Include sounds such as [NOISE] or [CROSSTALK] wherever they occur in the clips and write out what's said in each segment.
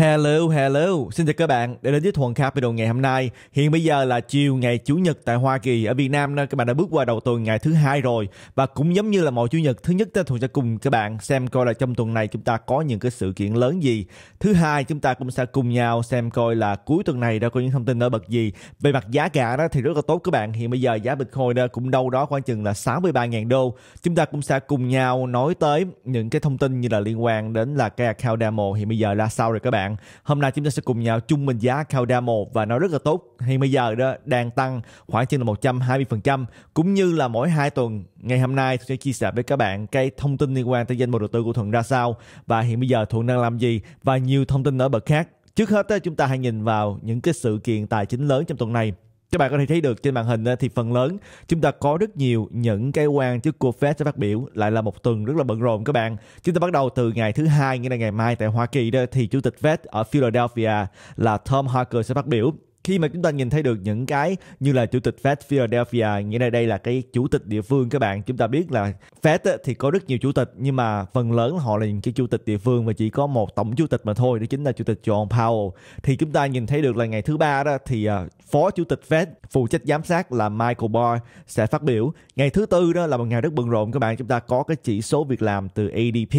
Hello, hello, xin chào các bạn đã đến với Thuần Capital ngày hôm nay. Hiện bây giờ là chiều ngày Chủ nhật tại Hoa Kỳ, ở Việt Nam nên các bạn đã bước qua đầu tuần ngày thứ hai rồi và cũng giống như là mọi Chủ nhật thứ nhất Thuần sẽ cùng các bạn xem coi là trong tuần này chúng ta có những cái sự kiện lớn gì. Thứ hai chúng ta cũng sẽ cùng nhau xem coi là cuối tuần này đã có những thông tin nổi bật gì. Về mặt giá cả đó thì rất là tốt các bạn. Hiện bây giờ giá Bitcoin đó cũng đâu đó khoảng chừng là 63.000 đô. Chúng ta cũng sẽ cùng nhau nói tới những cái thông tin như là liên quan đến là cái account demo hiện bây giờ là sao rồi các bạn bạn. Hôm nay chúng ta sẽ cùng nhau chung mình giá Cauda 1 và nó rất là tốt. Hiện bây giờ đó đang tăng khoảng trên là 120% cũng như là mỗi 2 tuần ngày hôm nay tôi sẽ chia sẻ với các bạn cái thông tin liên quan tới danh mục đầu tư của Thuận ra sao và hiện bây giờ Thuận đang làm gì và nhiều thông tin ở bậc khác. Trước hết chúng ta hãy nhìn vào những cái sự kiện tài chính lớn trong tuần này các bạn có thể thấy được trên màn hình ờ, thì phần lớn chúng ta có rất nhiều những cái quan chức của Fed sẽ phát biểu lại là một tuần rất là bận rộn các bạn chúng ta bắt đầu từ ngày thứ hai nghĩa là ngày mai tại Hoa Kỳ đó thì chủ tịch Fed ở Philadelphia là Tom Harker sẽ phát biểu khi mà chúng ta nhìn thấy được những cái như là chủ tịch Fed Philadelphia nghĩa là đây là cái chủ tịch địa phương các bạn chúng ta biết là Fed thì có rất nhiều chủ tịch nhưng mà phần lớn họ là những cái chủ tịch địa phương và chỉ có một tổng chủ tịch mà thôi đó chính là chủ tịch John Powell thì chúng ta nhìn thấy được là ngày thứ ba đó thì à, phó chủ tịch Fed phụ trách giám sát là Michael Barr sẽ phát biểu ngày thứ tư đó là một ngày rất bận rộn các bạn chúng ta có cái chỉ số việc làm từ ADP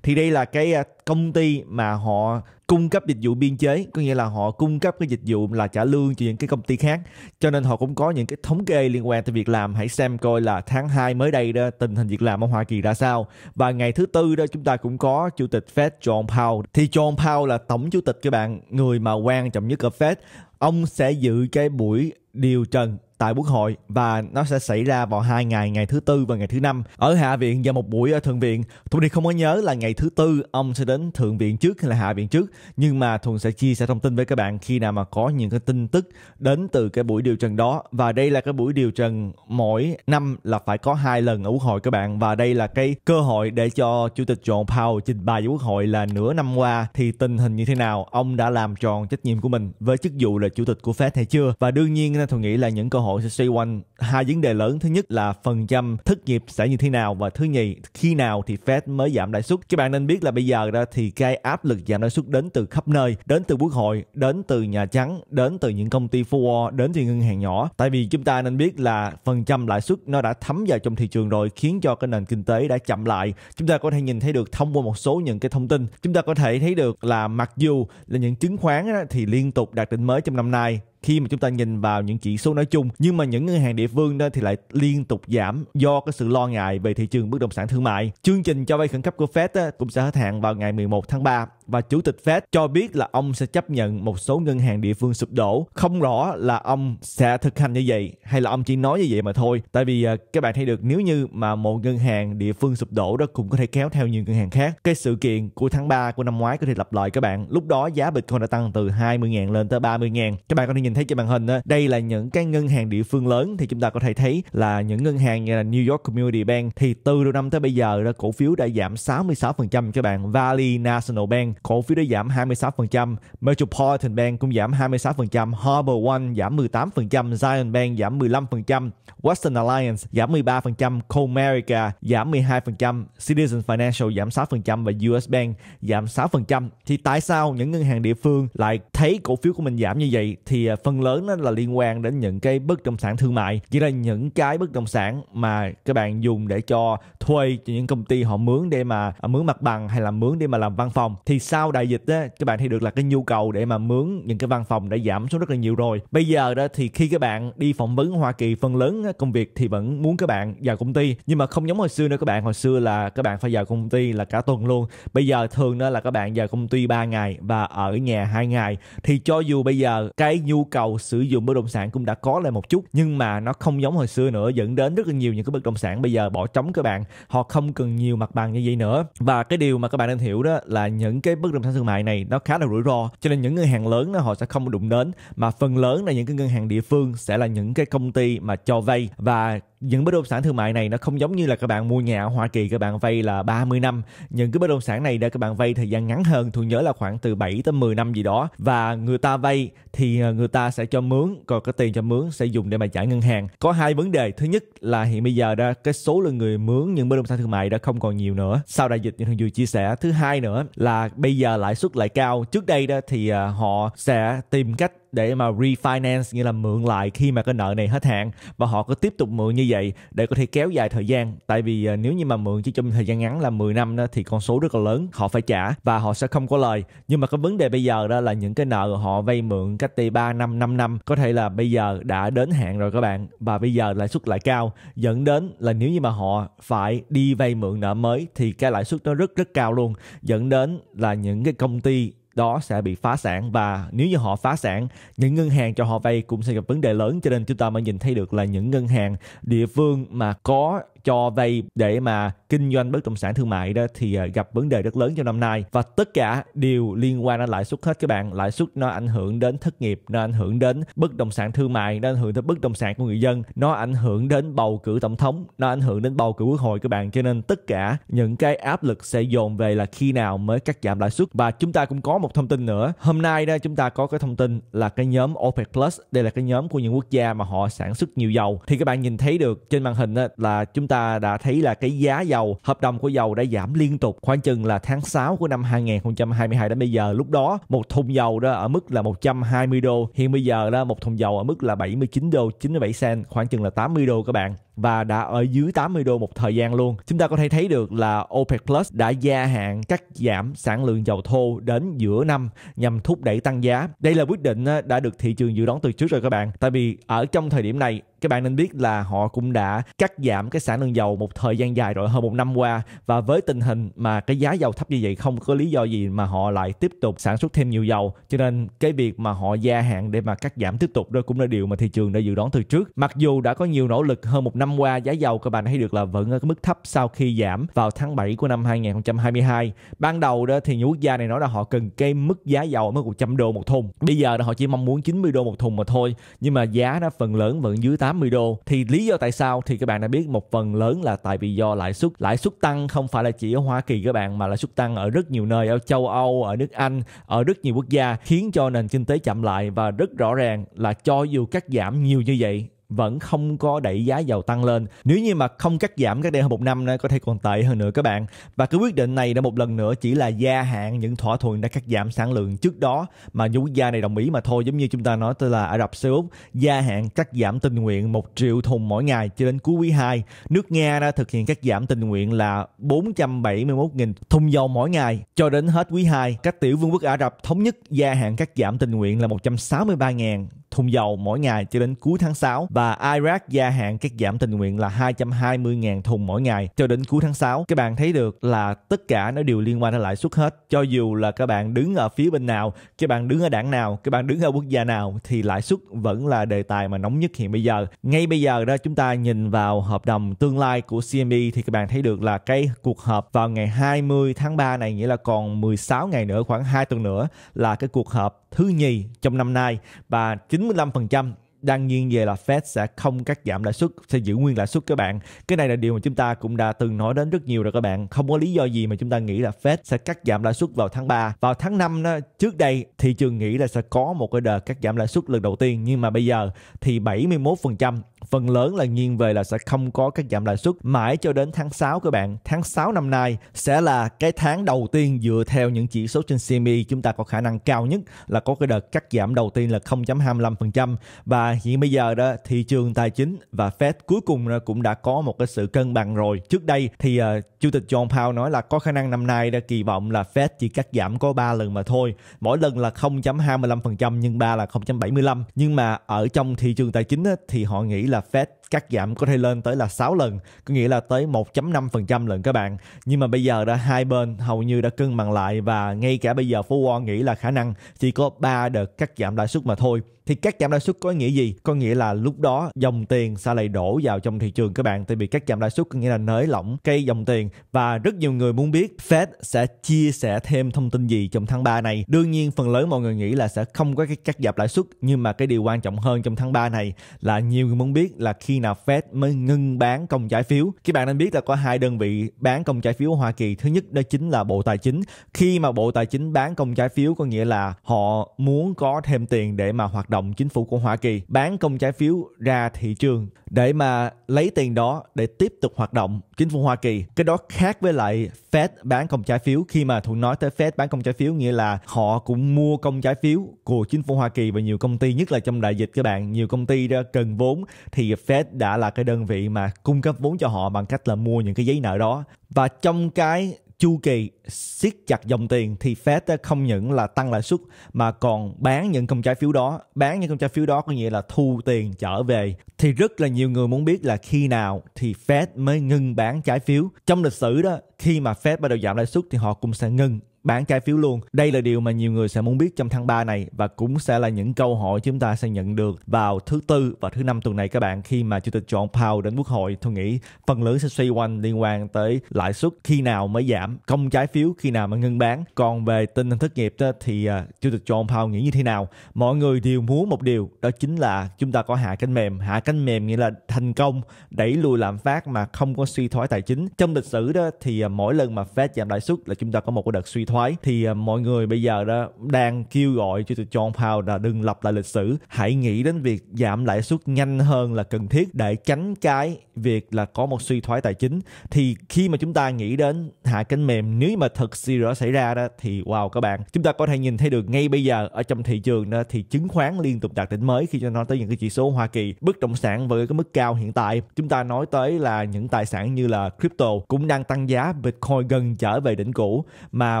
thì đây là cái à, công ty mà họ cung cấp dịch vụ biên chế có nghĩa là họ cung cấp cái dịch vụ là trả lương cho những cái công ty khác cho nên họ cũng có những cái thống kê liên quan tới việc làm hãy xem coi là tháng 2 mới đây đó tình hình việc làm ở Hoa Kỳ ra sao và ngày thứ tư đó chúng ta cũng có chủ tịch Fed John Powell thì John Powell là tổng chủ tịch các bạn người mà quan trọng nhất ở Fed ông sẽ dự cái buổi điều trần tại quốc hội và nó sẽ xảy ra vào hai ngày ngày thứ tư và ngày thứ năm ở hạ viện và một buổi ở thượng viện thuận thì không có nhớ là ngày thứ tư ông sẽ đến thượng viện trước hay là hạ viện trước nhưng mà thuận sẽ chia sẻ thông tin với các bạn khi nào mà có những cái tin tức đến từ cái buổi điều trần đó và đây là cái buổi điều trần mỗi năm là phải có hai lần ở quốc hội các bạn và đây là cái cơ hội để cho chủ tịch john powell trình bày với quốc hội là nửa năm qua thì tình hình như thế nào ông đã làm tròn trách nhiệm của mình với chức vụ là chủ tịch của fed hay chưa và đương nhiên thuận nghĩ là những cơ hội hội xoay quanh hai vấn đề lớn thứ nhất là phần trăm thất nghiệp sẽ như thế nào và thứ nhì khi nào thì Fed mới giảm lãi suất các bạn nên biết là bây giờ đó thì cái áp lực giảm lãi suất đến từ khắp nơi đến từ quốc hội đến từ nhà trắng đến từ những công ty forward đến từ ngân hàng nhỏ tại vì chúng ta nên biết là phần trăm lãi suất nó đã thấm vào trong thị trường rồi khiến cho cái nền kinh tế đã chậm lại chúng ta có thể nhìn thấy được thông qua một số những cái thông tin chúng ta có thể thấy được là mặc dù là những chứng khoán thì liên tục đạt đỉnh mới trong năm nay khi mà chúng ta nhìn vào những chỉ số nói chung nhưng mà những ngân hàng địa phương đó thì lại liên tục giảm do cái sự lo ngại về thị trường bất động sản thương mại. Chương trình cho vay khẩn cấp của Fed cũng sẽ hết hạn vào ngày 11 tháng 3 và chủ tịch Fed cho biết là ông sẽ chấp nhận một số ngân hàng địa phương sụp đổ. Không rõ là ông sẽ thực hành như vậy hay là ông chỉ nói như vậy mà thôi. Tại vì à, các bạn thấy được nếu như mà một ngân hàng địa phương sụp đổ đó cũng có thể kéo theo nhiều ngân hàng khác. Cái sự kiện của tháng 3 của năm ngoái có thể lặp lại các bạn. Lúc đó giá Bitcoin đã tăng từ 20.000 lên tới 30.000. Các bạn có thể nhìn thấy trên màn hình đây là những cái ngân hàng địa phương lớn thì chúng ta có thể thấy là những ngân hàng như là New York Community Bank thì từ đầu năm tới bây giờ đó cổ phiếu đã giảm 66% các bạn Valley National Bank cổ phiếu đã giảm 26% Metropolitan Bank cũng giảm 26% Harbor One giảm 18% Zion Bank giảm 15% Western Alliance giảm 13% Comerica giảm 12% Citizen Financial giảm 6% và US Bank giảm 6% thì tại sao những ngân hàng địa phương lại thấy cổ phiếu của mình giảm như vậy thì à, phần lớn nó là liên quan đến những cái bất động sản thương mại chỉ là những cái bất động sản mà các bạn dùng để cho thuê cho những công ty họ mướn để mà à, mướn mặt bằng hay là mướn để mà làm văn phòng thì sau đại dịch á các bạn thấy được là cái nhu cầu để mà mướn những cái văn phòng đã giảm xuống rất là nhiều rồi bây giờ đó thì khi các bạn đi phỏng vấn Hoa Kỳ phần lớn công việc thì vẫn muốn các bạn vào công ty nhưng mà không giống hồi xưa nữa các bạn hồi xưa là các bạn phải vào công ty là cả tuần luôn bây giờ thường đó là các bạn vào công ty 3 ngày và ở nhà hai ngày thì cho dù bây giờ cái nhu cầu sử dụng bất động sản cũng đã có lại một chút nhưng mà nó không giống hồi xưa nữa dẫn đến rất là nhiều những cái bất động sản bây giờ bỏ trống các bạn họ không cần nhiều mặt bằng như vậy nữa và cái điều mà các bạn nên hiểu đó là những cái bất động sản thương mại này nó khá là rủi ro cho nên những ngân hàng lớn đó, họ sẽ không đụng đến mà phần lớn là những cái ngân hàng địa phương sẽ là những cái công ty mà cho vay và những bất động sản thương mại này nó không giống như là các bạn mua nhà ở Hoa Kỳ các bạn vay là 30 năm. Những cái bất động sản này để các bạn vay thời gian ngắn hơn, thường nhớ là khoảng từ 7 tới 10 năm gì đó. Và người ta vay thì ờ, người ta sẽ cho mướn, còn cái tiền cho mướn sẽ dùng để mà trả ngân hàng. Có hai vấn đề. Thứ nhất là hiện bây giờ đó cái số lượng người mướn những bất động sản thương mại đã không còn nhiều nữa. Sau đại dịch như thường vừa chia sẻ. Thứ hai nữa là bây giờ lãi suất lại cao. Trước đây đó thì ờ, họ sẽ tìm cách để mà refinance như là mượn lại khi mà cái nợ này hết hạn và họ cứ tiếp tục mượn như vậy để có thể kéo dài thời gian tại vì à, nếu như mà mượn chỉ trong thời gian ngắn là 10 năm đó, thì con số rất là lớn họ phải trả và họ sẽ không có lời nhưng mà cái vấn đề bây giờ đó là những cái nợ họ vay mượn cách đây 3 năm 5 năm có thể là bây giờ đã đến hạn rồi các bạn và bây giờ lãi suất lại cao dẫn đến là nếu như mà họ phải đi vay mượn nợ mới thì cái lãi suất nó rất rất cao luôn dẫn đến là những cái công ty đó sẽ bị phá sản và nếu như họ phá sản những ngân hàng cho họ vay cũng sẽ gặp vấn đề lớn cho nên chúng ta mới nhìn thấy được là những ngân hàng địa phương mà có cho vay để mà kinh doanh bất động sản thương mại đó thì à, gặp vấn đề rất lớn trong năm nay và tất cả đều liên quan đến lãi suất hết các bạn lãi suất nó ảnh hưởng đến thất nghiệp nó ảnh hưởng đến bất động sản thương mại nó ảnh hưởng tới bất động sản của người dân nó ảnh hưởng đến bầu cử tổng thống nó ảnh hưởng đến bầu cử quốc hội các bạn cho nên tất cả những cái áp lực sẽ dồn về là khi nào mới cắt giảm lãi suất và chúng ta cũng có một thông tin nữa hôm nay đó chúng ta có cái thông tin là cái nhóm OPEC Plus đây là cái nhóm của những quốc gia mà họ sản xuất nhiều dầu thì các bạn nhìn thấy được trên màn hình là chúng ta ta đã thấy là cái giá dầu, hợp đồng của dầu đã giảm liên tục khoảng chừng là tháng 6 của năm 2022 đến bây giờ. Lúc đó một thùng dầu đó ở mức là 120 đô, hiện bây giờ đó một thùng dầu ở mức là 79 đô 97 cent, khoảng chừng là 80 đô các bạn và đã ở dưới 80 đô một thời gian luôn. Chúng ta có thể thấy được là OPEC Plus đã gia hạn cắt giảm sản lượng dầu thô đến giữa năm nhằm thúc đẩy tăng giá. Đây là quyết định ờ, đã được thị trường dự đoán từ trước rồi các bạn. Tại vì ở trong thời điểm này các bạn nên biết là họ cũng đã cắt giảm cái sản lượng dầu một thời gian dài rồi hơn một năm qua và với tình hình mà cái giá dầu thấp như vậy không có lý do gì mà họ lại tiếp tục sản xuất thêm nhiều dầu cho nên cái việc mà họ gia hạn để mà cắt giảm tiếp tục đó cũng là điều mà thị trường đã dự đoán từ trước mặc dù đã có nhiều nỗ lực hơn một năm năm qua giá dầu các bạn thấy được là vẫn ở cái mức thấp sau khi giảm vào tháng 7 của năm 2022. Ban đầu đó thì những quốc gia này nói là họ cần cái mức giá dầu ở mức 100 đô một thùng. Bây giờ là họ chỉ mong muốn 90 đô một thùng mà thôi. Nhưng mà giá nó phần lớn vẫn dưới 80 đô. Thì lý do tại sao thì các bạn đã biết một phần lớn là tại vì do lãi suất. Lãi suất tăng không phải là chỉ ở Hoa Kỳ các bạn mà lãi suất tăng ở rất nhiều nơi ở châu Âu, ở nước Anh, ở rất nhiều quốc gia khiến cho nền kinh tế chậm lại và rất rõ ràng là cho dù cắt giảm nhiều như vậy vẫn không có đẩy giá dầu tăng lên. Nếu như mà không cắt giảm cách đây hơn một năm nữa có thể còn tệ hơn nữa các bạn. Và cái quyết định này đã một lần nữa chỉ là gia hạn những thỏa thuận đã cắt giảm sản lượng trước đó mà những quốc gia này đồng ý mà thôi giống như chúng ta nói tới là Ả Rập Xê Út gia hạn cắt giảm tình nguyện 1 triệu thùng mỗi ngày cho đến cuối quý 2. Nước Nga đã thực hiện cắt giảm tình nguyện là 471.000 thùng dầu mỗi ngày cho đến hết quý 2. Các tiểu vương quốc Ả Rập thống nhất gia hạn cắt giảm tình nguyện là 163.000 thùng dầu mỗi ngày cho đến cuối tháng 6 và Iraq gia hạn các giảm tình nguyện là 220.000 thùng mỗi ngày cho đến cuối tháng 6. Các bạn thấy được là tất cả nó đều liên quan đến lãi suất hết. Cho dù là các bạn đứng ở phía bên nào, các bạn đứng ở đảng nào, các bạn đứng ở quốc gia nào thì lãi suất vẫn là đề tài mà nóng nhất hiện bây giờ. Ngay bây giờ đó chúng ta nhìn vào hợp đồng tương lai của CMB thì các bạn thấy được là cái cuộc họp vào ngày 20 tháng 3 này nghĩa là còn 16 ngày nữa khoảng 2 tuần nữa là cái cuộc họp thứ nhì trong năm nay và 95% đang nghiêng về là Fed sẽ không cắt giảm lãi suất, sẽ giữ nguyên lãi suất các bạn. Cái này là điều mà chúng ta cũng đã từng nói đến rất nhiều rồi các bạn. Không có lý do gì mà chúng ta nghĩ là Fed sẽ cắt giảm lãi suất vào tháng 3. Vào tháng 5 đó, trước đây thị trường nghĩ là sẽ có một cái đợt cắt giảm lãi suất lần đầu tiên nhưng mà bây giờ thì 71% phần lớn là nghiêng về là sẽ không có các giảm lãi suất mãi cho đến tháng 6 các bạn. Tháng 6 năm nay sẽ là cái tháng đầu tiên dựa theo những chỉ số trên CME chúng ta có khả năng cao nhất là có cái đợt cắt giảm đầu tiên là 0.25% và hiện bây giờ đó thị trường tài chính và Fed cuối cùng cũng đã có một cái sự cân bằng rồi. Trước đây thì uh, chủ tịch John Powell nói là có khả năng năm nay đã kỳ vọng là Fed chỉ cắt giảm có 3 lần mà thôi. Mỗi lần là 0.25% nhưng 3 là 0.75. Nhưng mà ở trong thị trường tài chính thì họ nghĩ là l'a faite cắt giảm có thể lên tới là 6 lần, có nghĩa là tới 1.5% lần các bạn. Nhưng mà bây giờ đã hai bên hầu như đã cân bằng lại và ngay cả bây giờ Phố Wall nghĩ là khả năng chỉ có 3 đợt cắt giảm lãi suất mà thôi. Thì cắt giảm lãi suất có nghĩa gì? Có nghĩa là lúc đó dòng tiền sẽ lại đổ vào trong thị trường các bạn tại vì cắt giảm lãi suất có nghĩa là nới lỏng cây dòng tiền và rất nhiều người muốn biết Fed sẽ chia sẻ thêm thông tin gì trong tháng 3 này. Đương nhiên phần lớn mọi người nghĩ là sẽ không có cái cắt giảm lãi suất nhưng mà cái điều quan trọng hơn trong tháng 3 này là nhiều người muốn biết là khi nào Fed mới ngưng bán công trái phiếu. Các bạn nên biết là có hai đơn vị bán công trái phiếu ở Hoa Kỳ. Thứ nhất đó chính là Bộ Tài chính. Khi mà Bộ Tài chính bán công trái phiếu có nghĩa là họ muốn có thêm tiền để mà hoạt động chính phủ của Hoa Kỳ bán công trái phiếu ra thị trường để mà lấy tiền đó để tiếp tục hoạt động chính phủ Hoa Kỳ. Cái đó khác với lại Fed bán công trái phiếu. Khi mà Thuận nói tới Fed bán công trái phiếu nghĩa là họ cũng mua công trái phiếu của chính phủ Hoa Kỳ và nhiều công ty nhất là trong đại dịch các bạn. Nhiều công ty đã cần vốn thì Fed đã là cái đơn vị mà cung cấp vốn cho họ bằng cách là mua những cái giấy nợ đó. Và trong cái chu kỳ siết chặt dòng tiền thì Fed không những là tăng lãi suất mà còn bán những công trái phiếu đó bán những công trái phiếu đó có nghĩa là thu tiền trở về thì rất là nhiều người muốn biết là khi nào thì Fed mới ngưng bán trái phiếu trong lịch sử đó khi mà Fed bắt đầu giảm lãi suất thì họ cũng sẽ ngưng bán trái phiếu luôn. Đây là điều mà nhiều người sẽ muốn biết trong tháng 3 này và cũng sẽ là những câu hỏi chúng ta sẽ nhận được vào thứ tư và thứ năm tuần này các bạn khi mà Chủ tịch John Powell đến Quốc hội. Tôi nghĩ phần lớn sẽ xoay quanh liên quan tới lãi suất khi nào mới giảm, công trái phiếu khi nào mới ngưng bán. Còn về tình hình thất nghiệp đó, thì uh, Chủ tịch John Powell nghĩ như thế nào? Mọi người đều muốn một điều đó chính là chúng ta có hạ cánh mềm. Hạ cánh mềm nghĩa là thành công đẩy lùi lạm phát mà không có suy thoái tài chính. Trong lịch sử đó thì uh, mỗi lần mà Fed giảm lãi suất là chúng ta có một đợt suy thoái thoái thì à, mọi người bây giờ đó đang kêu gọi cho John Powell là đừng lặp lại lịch sử hãy nghĩ đến việc giảm lãi suất nhanh hơn là cần thiết để tránh cái việc là có một suy thoái tài chính thì khi mà chúng ta nghĩ đến hạ cánh mềm nếu mà thật sự đó xảy ra đó thì wow các bạn chúng ta có thể nhìn thấy được ngay bây giờ ở trong thị trường đó thì chứng khoán liên tục đạt đỉnh mới khi cho nó tới những cái chỉ số Hoa Kỳ bất động sản với cái mức cao hiện tại chúng ta nói tới là những tài sản như là crypto cũng đang tăng giá Bitcoin gần trở về đỉnh cũ mà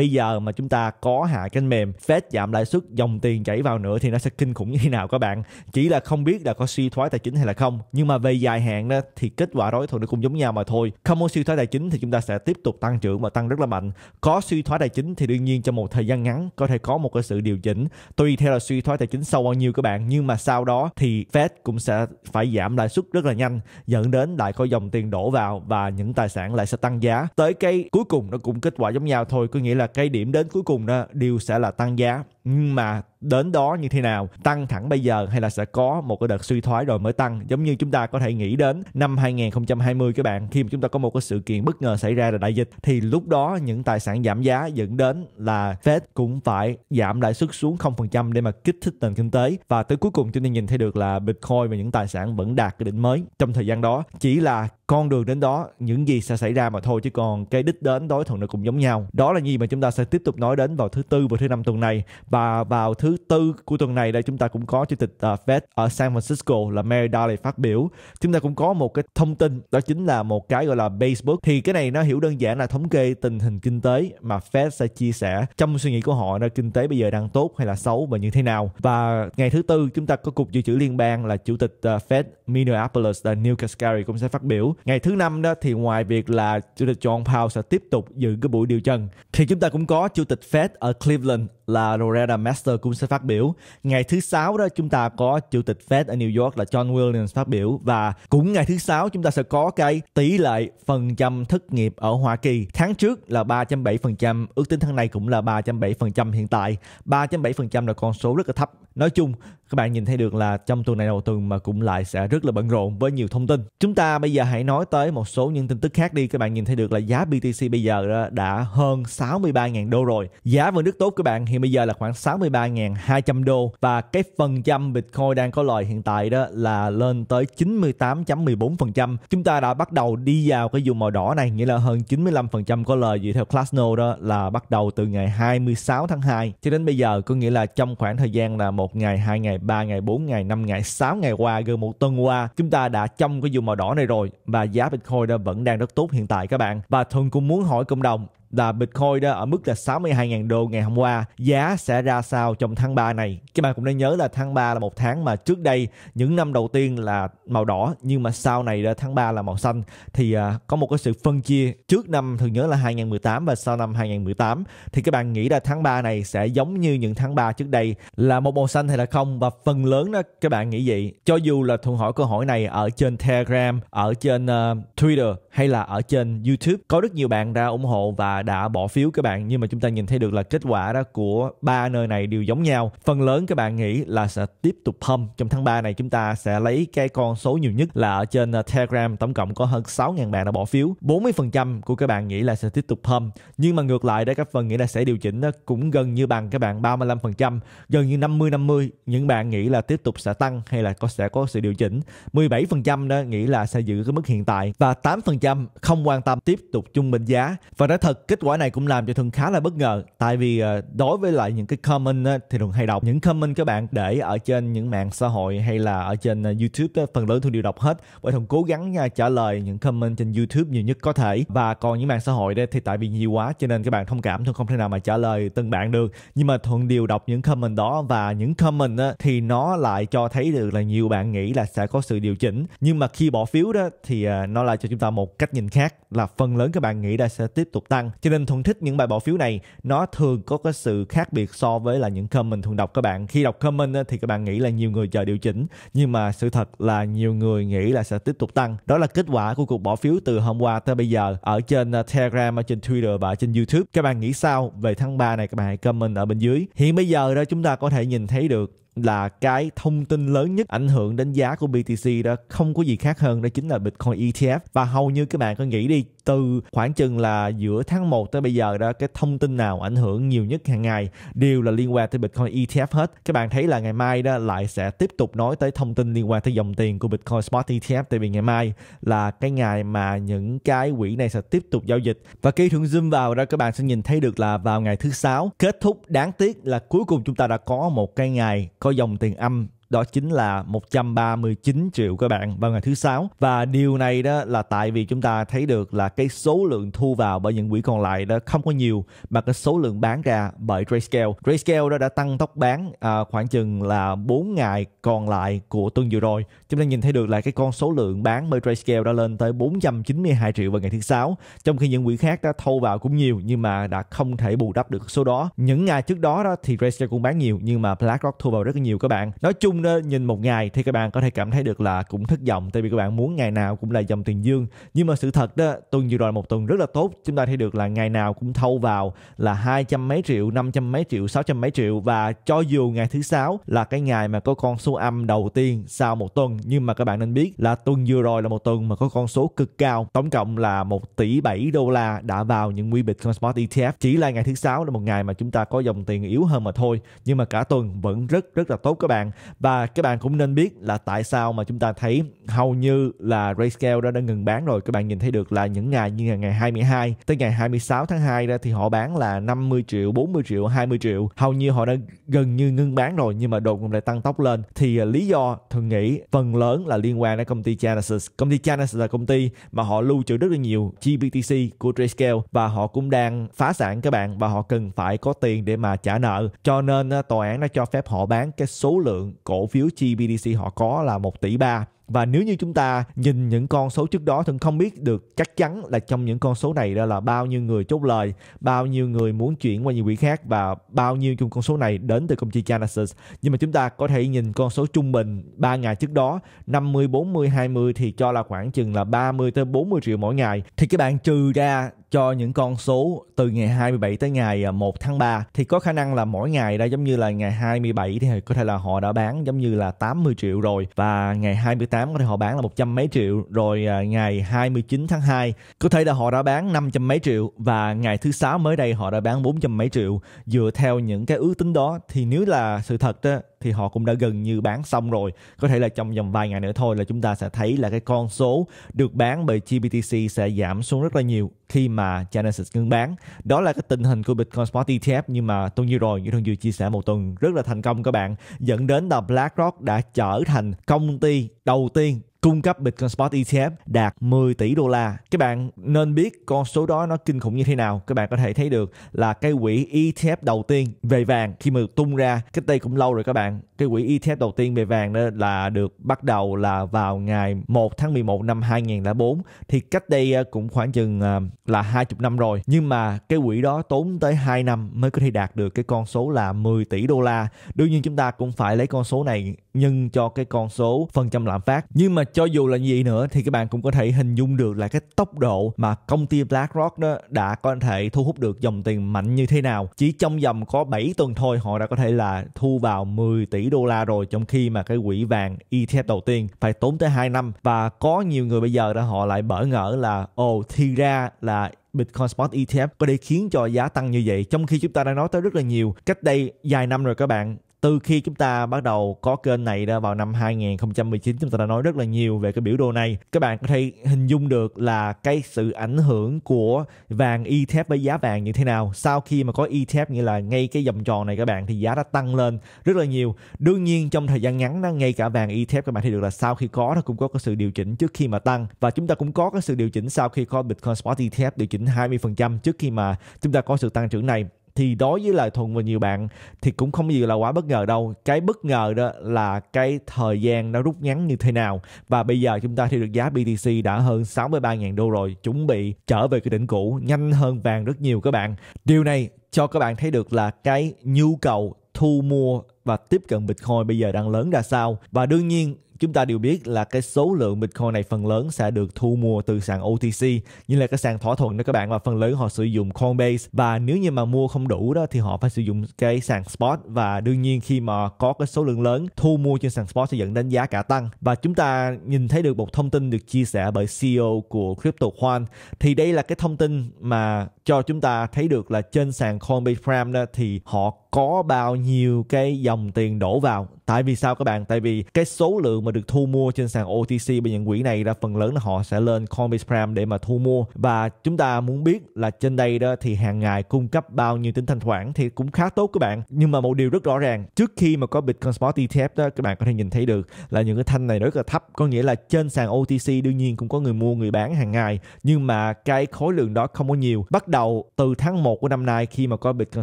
bây giờ mà chúng ta có hạ kênh mềm Fed giảm lãi suất dòng tiền chảy vào nữa thì nó sẽ kinh khủng như thế nào các bạn chỉ là không biết là có suy thoái tài chính hay là không nhưng mà về dài hạn đó thì kết quả đối thủ nó cũng giống nhau mà thôi không có suy thoái tài chính thì chúng ta sẽ tiếp tục tăng trưởng và tăng rất là mạnh có suy thoái tài chính thì đương nhiên trong một thời gian ngắn có thể có một cái sự điều chỉnh tùy theo là suy thoái tài chính sâu bao nhiêu các bạn nhưng mà sau đó thì Fed cũng sẽ phải giảm lãi suất rất là nhanh dẫn đến lại có dòng tiền đổ vào và những tài sản lại sẽ tăng giá tới cái cuối cùng nó cũng kết quả giống nhau thôi có nghĩa là cái điểm đến cuối cùng đó đều sẽ là tăng giá nhưng mà đến đó như thế nào tăng thẳng bây giờ hay là sẽ có một cái đợt suy thoái rồi mới tăng giống như chúng ta có thể nghĩ đến năm 2020 các bạn khi mà chúng ta có một cái sự kiện bất ngờ xảy ra là đại dịch thì lúc đó những tài sản giảm giá dẫn đến là Fed cũng phải giảm lãi suất xuống 0% để mà kích thích nền kinh tế và tới cuối cùng chúng ta nhìn thấy được là Bitcoin và những tài sản vẫn đạt cái đỉnh mới trong thời gian đó chỉ là con đường đến đó những gì sẽ xảy ra mà thôi chứ còn cái đích đến đối thuận nó cũng giống nhau đó là gì mà chúng ta sẽ tiếp tục nói đến vào thứ tư và thứ năm tuần này và vào thứ tư của tuần này đây chúng ta cũng có chủ tịch uh, Fed ở San Francisco là Mary Daly phát biểu chúng ta cũng có một cái thông tin đó chính là một cái gọi là Facebook thì cái này nó hiểu đơn giản là thống kê tình hình kinh tế mà Fed sẽ chia sẻ trong suy nghĩ của họ là kinh tế bây giờ đang tốt hay là xấu và như thế nào và ngày thứ tư chúng ta có cục dự trữ liên bang là chủ tịch uh, Fed Minneapolis là Neil Cascari cũng sẽ phát biểu ngày thứ năm đó thì ngoài việc là chủ tịch John Powell sẽ tiếp tục dự cái buổi điều trần thì chúng ta cũng có chủ tịch Fed ở Cleveland là Loretta Master cũng sẽ phát biểu ngày thứ sáu đó chúng ta có chủ tịch Fed ở New York là John Williams phát biểu và cũng ngày thứ sáu chúng ta sẽ có cái tỷ lệ phần trăm thất nghiệp ở Hoa Kỳ tháng trước là 3.7% ước tính tháng này cũng là 3.7% hiện tại 3.7% là con số rất là thấp nói chung các bạn nhìn thấy được là trong tuần này đầu tuần mà cũng lại sẽ rất là bận rộn với nhiều thông tin chúng ta bây giờ hãy nói nói tới một số những tin tức khác đi các bạn nhìn thấy được là giá BTC bây giờ đã hơn 63.000 đô rồi. Giá vẫn rất tốt các bạn, hiện bây giờ là khoảng 63.200 đô và cái phần trăm Bitcoin đang có lời hiện tại đó là lên tới 98.14%. Chúng ta đã bắt đầu đi vào cái vùng màu đỏ này, nghĩa là hơn 95% có lời dựa theo Classnode đó là bắt đầu từ ngày 26 tháng 2 cho đến bây giờ có nghĩa là trong khoảng thời gian là một ngày, hai ngày, ba ngày, bốn ngày, năm ngày, sáu ngày qua gần một tuần qua chúng ta đã trong cái vùng màu đỏ này rồi và và giá Bitcoin đã vẫn đang rất tốt hiện tại các bạn. Và Thuận cũng muốn hỏi cộng đồng là Bitcoin đó ở mức là 62.000 đô ngày hôm qua giá sẽ ra sao trong tháng 3 này các bạn cũng nên nhớ là tháng 3 là một tháng mà trước đây những năm đầu tiên là màu đỏ nhưng mà sau này đó tháng 3 là màu xanh thì uh, có một cái sự phân chia trước năm thường nhớ là 2018 và sau năm 2018 thì các bạn nghĩ là tháng 3 này sẽ giống như những tháng 3 trước đây là một màu xanh hay là không và phần lớn đó các bạn nghĩ vậy cho dù là thuận hỏi câu hỏi này ở trên Telegram ở trên uh, Twitter hay là ở trên YouTube có rất nhiều bạn ra ủng hộ và đã bỏ phiếu các bạn nhưng mà chúng ta nhìn thấy được là kết quả đó của ba nơi này đều giống nhau phần lớn các bạn nghĩ là sẽ tiếp tục pump trong tháng 3 này chúng ta sẽ lấy cái con số nhiều nhất là ở trên ờ, Telegram tổng cộng có hơn 6.000 bạn đã bỏ phiếu 40% của các bạn nghĩ là sẽ tiếp tục pump nhưng mà ngược lại đó các phần nghĩ là sẽ điều chỉnh đó cũng gần như bằng các bạn 35% gần như 50 50 những bạn nghĩ là tiếp tục sẽ tăng hay là có sẽ có sự điều chỉnh 17% đó nghĩ là sẽ giữ cái mức hiện tại và 8% không quan tâm tiếp tục trung bình giá và nói thật kết quả này cũng làm cho thường khá là bất ngờ tại vì ờ, đối với lại những cái comment á, thì thường hay đọc những comment các bạn để ở trên những mạng xã hội hay là ở trên ờ, youtube á, phần lớn thường đều đọc hết bởi thường cố gắng trả lời những comment trên youtube nhiều nhất có thể và còn những mạng xã hội đây thì tại vì nhiều quá cho nên các bạn thông cảm thường không thể nào mà trả lời từng bạn được nhưng mà thường đều đọc những comment đó và những comment á, thì nó lại cho thấy được là nhiều bạn nghĩ là sẽ có sự điều chỉnh nhưng mà khi bỏ phiếu đó thì ờ, nó lại cho chúng ta một cách nhìn khác là phần lớn các bạn nghĩ là sẽ tiếp tục tăng cho nên thuận thích những bài bỏ phiếu này nó thường có cái sự khác biệt so với là những comment thường đọc các bạn khi đọc comment thì các bạn nghĩ là nhiều người chờ điều chỉnh nhưng mà sự thật là nhiều người nghĩ là sẽ tiếp tục tăng đó là kết quả của cuộc bỏ phiếu từ hôm qua tới bây giờ ở trên à, telegram ở trên twitter và ở trên youtube các bạn nghĩ sao về tháng 3 này các bạn hãy comment ở bên dưới hiện bây giờ đó chúng ta có thể nhìn thấy được là cái thông tin lớn nhất ảnh hưởng đến giá của BTC đó không có gì khác hơn đó chính là Bitcoin ETF và hầu như các bạn có nghĩ đi từ khoảng chừng là giữa tháng 1 tới bây giờ đó cái thông tin nào ảnh hưởng nhiều nhất hàng ngày đều là liên quan tới Bitcoin ETF hết. Các bạn thấy là ngày mai đó lại sẽ tiếp tục nói tới thông tin liên quan tới dòng tiền của Bitcoin Spot ETF tại vì ngày mai là cái ngày mà những cái quỹ này sẽ tiếp tục giao dịch. Và khi thường zoom vào đó các bạn sẽ nhìn thấy được là vào ngày thứ sáu kết thúc đáng tiếc là cuối cùng chúng ta đã có một cái ngày có dòng tiền âm đó chính là 139 triệu các bạn vào ngày thứ sáu và điều này đó là tại vì chúng ta thấy được là cái số lượng thu vào bởi những quỹ còn lại đó không có nhiều mà cái số lượng bán ra bởi Grayscale Grayscale đó đã tăng tốc bán à, khoảng chừng là 4 ngày còn lại của tuần vừa rồi chúng ta nhìn thấy được là cái con số lượng bán bởi Grayscale đã lên tới 492 triệu vào ngày thứ sáu trong khi những quỹ khác đã thâu vào cũng nhiều nhưng mà đã không thể bù đắp được số đó những ngày trước đó đó thì Grayscale cũng bán nhiều nhưng mà BlackRock thu vào rất nhiều các bạn nói chung chung đó nhìn một ngày thì các bạn có thể cảm thấy được là cũng thất vọng tại vì các bạn muốn ngày nào cũng là dòng tiền dương nhưng mà sự thật đó tuần vừa rồi là một tuần rất là tốt chúng ta thấy được là ngày nào cũng thâu vào là hai trăm mấy triệu năm trăm mấy triệu sáu trăm mấy triệu và cho dù ngày thứ sáu là cái ngày mà có con số âm đầu tiên sau một tuần nhưng mà các bạn nên biết là tuần vừa rồi là một tuần mà có con số cực cao tổng cộng là một tỷ bảy đô la đã vào những quy bịch Spot ETF chỉ là ngày thứ sáu là một ngày mà chúng ta có dòng tiền yếu hơn mà thôi nhưng mà cả tuần vẫn rất rất là tốt các bạn và và các bạn cũng nên biết là tại sao mà chúng ta thấy hầu như là RayScale đó đã ngừng bán rồi. Các bạn nhìn thấy được là những ngày như ngày 22 tới ngày 26 tháng 2 ra thì họ bán là 50 triệu, 40 triệu, 20 triệu. Hầu như họ đã gần như ngưng bán rồi nhưng mà đột ngột lại tăng tốc lên. Thì à, lý do thường nghĩ phần lớn là liên quan đến công ty Genesis. Công ty Genesis là công ty mà họ lưu trữ rất là nhiều GBTC của RayScale và họ cũng đang phá sản các bạn và họ cần phải có tiền để mà trả nợ. Cho nên à, tòa án đã cho phép họ bán cái số lượng cổ cổ phiếu GBDC họ có là 1 tỷ 3 và nếu như chúng ta nhìn những con số trước đó thì không biết được chắc chắn là trong những con số này đó là bao nhiêu người chốt lời, bao nhiêu người muốn chuyển qua nhiều quỹ khác và bao nhiêu trong con số này đến từ công ty Genesis. Nhưng mà chúng ta có thể nhìn con số trung bình 3 ngày trước đó 50, 40, 20 thì cho là khoảng chừng là 30 tới 40 triệu mỗi ngày. Thì các bạn trừ ra cho những con số từ ngày 27 tới ngày 1 à, tháng 3 thì có khả năng là mỗi ngày đó giống như là ngày 27 thì có thể là họ đã bán giống như là 80 triệu rồi và ngày 28 có thể họ bán là 100 mấy triệu rồi à, ngày 29 tháng 2 có thể là họ đã bán 500 mấy triệu và ngày thứ sáu mới đây họ đã bán 400 mấy triệu dựa theo những cái ước tính đó thì nếu là sự thật đó thì họ cũng đã gần như bán xong rồi có thể là trong vòng vài ngày nữa thôi là chúng ta sẽ thấy là cái con số được bán bởi GBTC sẽ giảm xuống rất là nhiều khi mà Genesis ngưng bán đó là cái tình hình của Bitcoin Spot ETF nhưng mà tuần vừa rồi như Thuần vừa chia sẻ một tuần rất là thành công các bạn dẫn đến là BlackRock đã trở thành công ty đầu tiên cung cấp Bitcoin Spot ETF đạt 10 tỷ đô la. Các bạn nên biết con số đó nó kinh khủng như thế nào. Các bạn có thể thấy được là cái quỹ ETF đầu tiên về vàng khi mà tung ra cách đây cũng lâu rồi các bạn. Cái quỹ ETF đầu tiên về vàng đó là được bắt đầu là vào ngày 1 tháng 11 năm 2004 thì cách đây ờ, cũng khoảng chừng ờ, là 20 năm rồi. Nhưng mà cái quỹ đó tốn tới 2 năm mới có thể đạt được cái con số là 10 tỷ đô la. Đương nhiên chúng ta cũng phải lấy con số này nhân cho cái con số phần trăm lạm phát. Nhưng mà cho dù là gì nữa thì các bạn cũng có thể hình dung được là cái tốc độ mà công ty BlackRock đó đã có thể thu hút được dòng tiền mạnh như thế nào. Chỉ trong vòng có 7 tuần thôi họ đã có thể là thu vào 10 tỷ đô la rồi trong khi mà cái quỹ vàng ETF đầu tiên phải tốn tới 2 năm và có nhiều người bây giờ đã họ lại bỡ ngỡ là ồ thì ra là Bitcoin Spot ETF có thể khiến cho giá tăng như vậy trong khi chúng ta đang nói tới rất là nhiều cách đây vài năm rồi các bạn từ khi chúng ta bắt đầu có kênh này ra vào năm 2019 chúng ta đã nói rất là nhiều về cái biểu đồ này các bạn có thể hình dung được là cái sự ảnh hưởng của vàng ETF với giá vàng như thế nào sau khi mà có ETF nghĩa là ngay cái dòng tròn này các bạn thì giá đã tăng lên rất là nhiều đương nhiên trong thời gian ngắn đó, ngay cả vàng ETF các bạn thấy được là sau khi có nó cũng có cái sự điều chỉnh trước khi mà tăng và chúng ta cũng có cái sự điều chỉnh sau khi có Bitcoin Spot ETF điều chỉnh 20% trước khi mà chúng ta có sự tăng trưởng này thì đối với lời thuận và nhiều bạn thì cũng không gì là quá bất ngờ đâu cái bất ngờ đó là cái thời gian nó rút ngắn như thế nào và bây giờ chúng ta thì được giá BTC đã hơn 63.000 đô rồi chuẩn bị trở về cái đỉnh cũ nhanh hơn vàng rất nhiều các bạn điều này cho các bạn thấy được là cái nhu cầu thu mua và tiếp cận Bitcoin bây giờ đang lớn ra sao và đương nhiên chúng ta đều biết là cái số lượng Bitcoin này phần lớn sẽ được thu mua từ sàn OTC như là cái sàn thỏa thuận đó các bạn và phần lớn họ sử dụng Coinbase và nếu như mà mua không đủ đó thì họ phải sử dụng cái sàn spot và đương nhiên khi mà có cái số lượng lớn thu mua trên sàn spot sẽ dẫn đến giá cả tăng và chúng ta nhìn thấy được một thông tin được chia sẻ bởi CEO của Crypto Khoan thì đây là cái thông tin mà cho chúng ta thấy được là trên sàn Coinbase Prime đó thì họ có bao nhiêu cái dòng tiền đổ vào tại vì sao các bạn tại vì cái số lượng mà được thu mua trên sàn OTC bởi những quỹ này đó phần lớn là họ sẽ lên Coinbase Prime để mà thu mua và chúng ta muốn biết là trên đây đó thì hàng ngày cung cấp bao nhiêu tính thanh khoản thì cũng khá tốt các bạn nhưng mà một điều rất rõ ràng trước khi mà có Bitcoin Spot ETF đó các bạn có thể nhìn thấy được là những cái thanh này rất là thấp có nghĩa là trên sàn OTC đương nhiên cũng có người mua người bán hàng ngày nhưng mà cái khối lượng đó không có nhiều bắt đầu đầu từ tháng 1 của năm nay khi mà có Bitcoin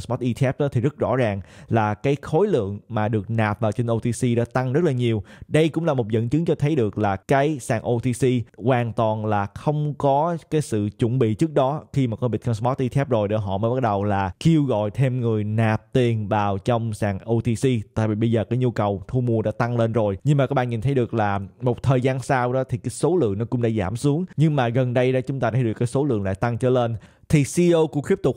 Spot ETF đó thì rất rõ ràng là cái khối lượng mà được nạp vào trên OTC đã tăng rất là nhiều. Đây cũng là một dẫn chứng cho thấy được là cái sàn OTC hoàn toàn là không có cái sự chuẩn bị trước đó khi mà có Bitcoin Spot ETF rồi để họ mới bắt đầu là kêu gọi thêm người nạp tiền vào trong sàn OTC tại vì bây giờ cái nhu cầu thu mua đã tăng lên rồi. Nhưng mà các bạn nhìn thấy được là một thời gian sau đó thì cái số lượng nó cũng đã giảm xuống nhưng mà gần đây đó chúng ta thấy được cái số lượng lại tăng trở lên thì CEO của Crypto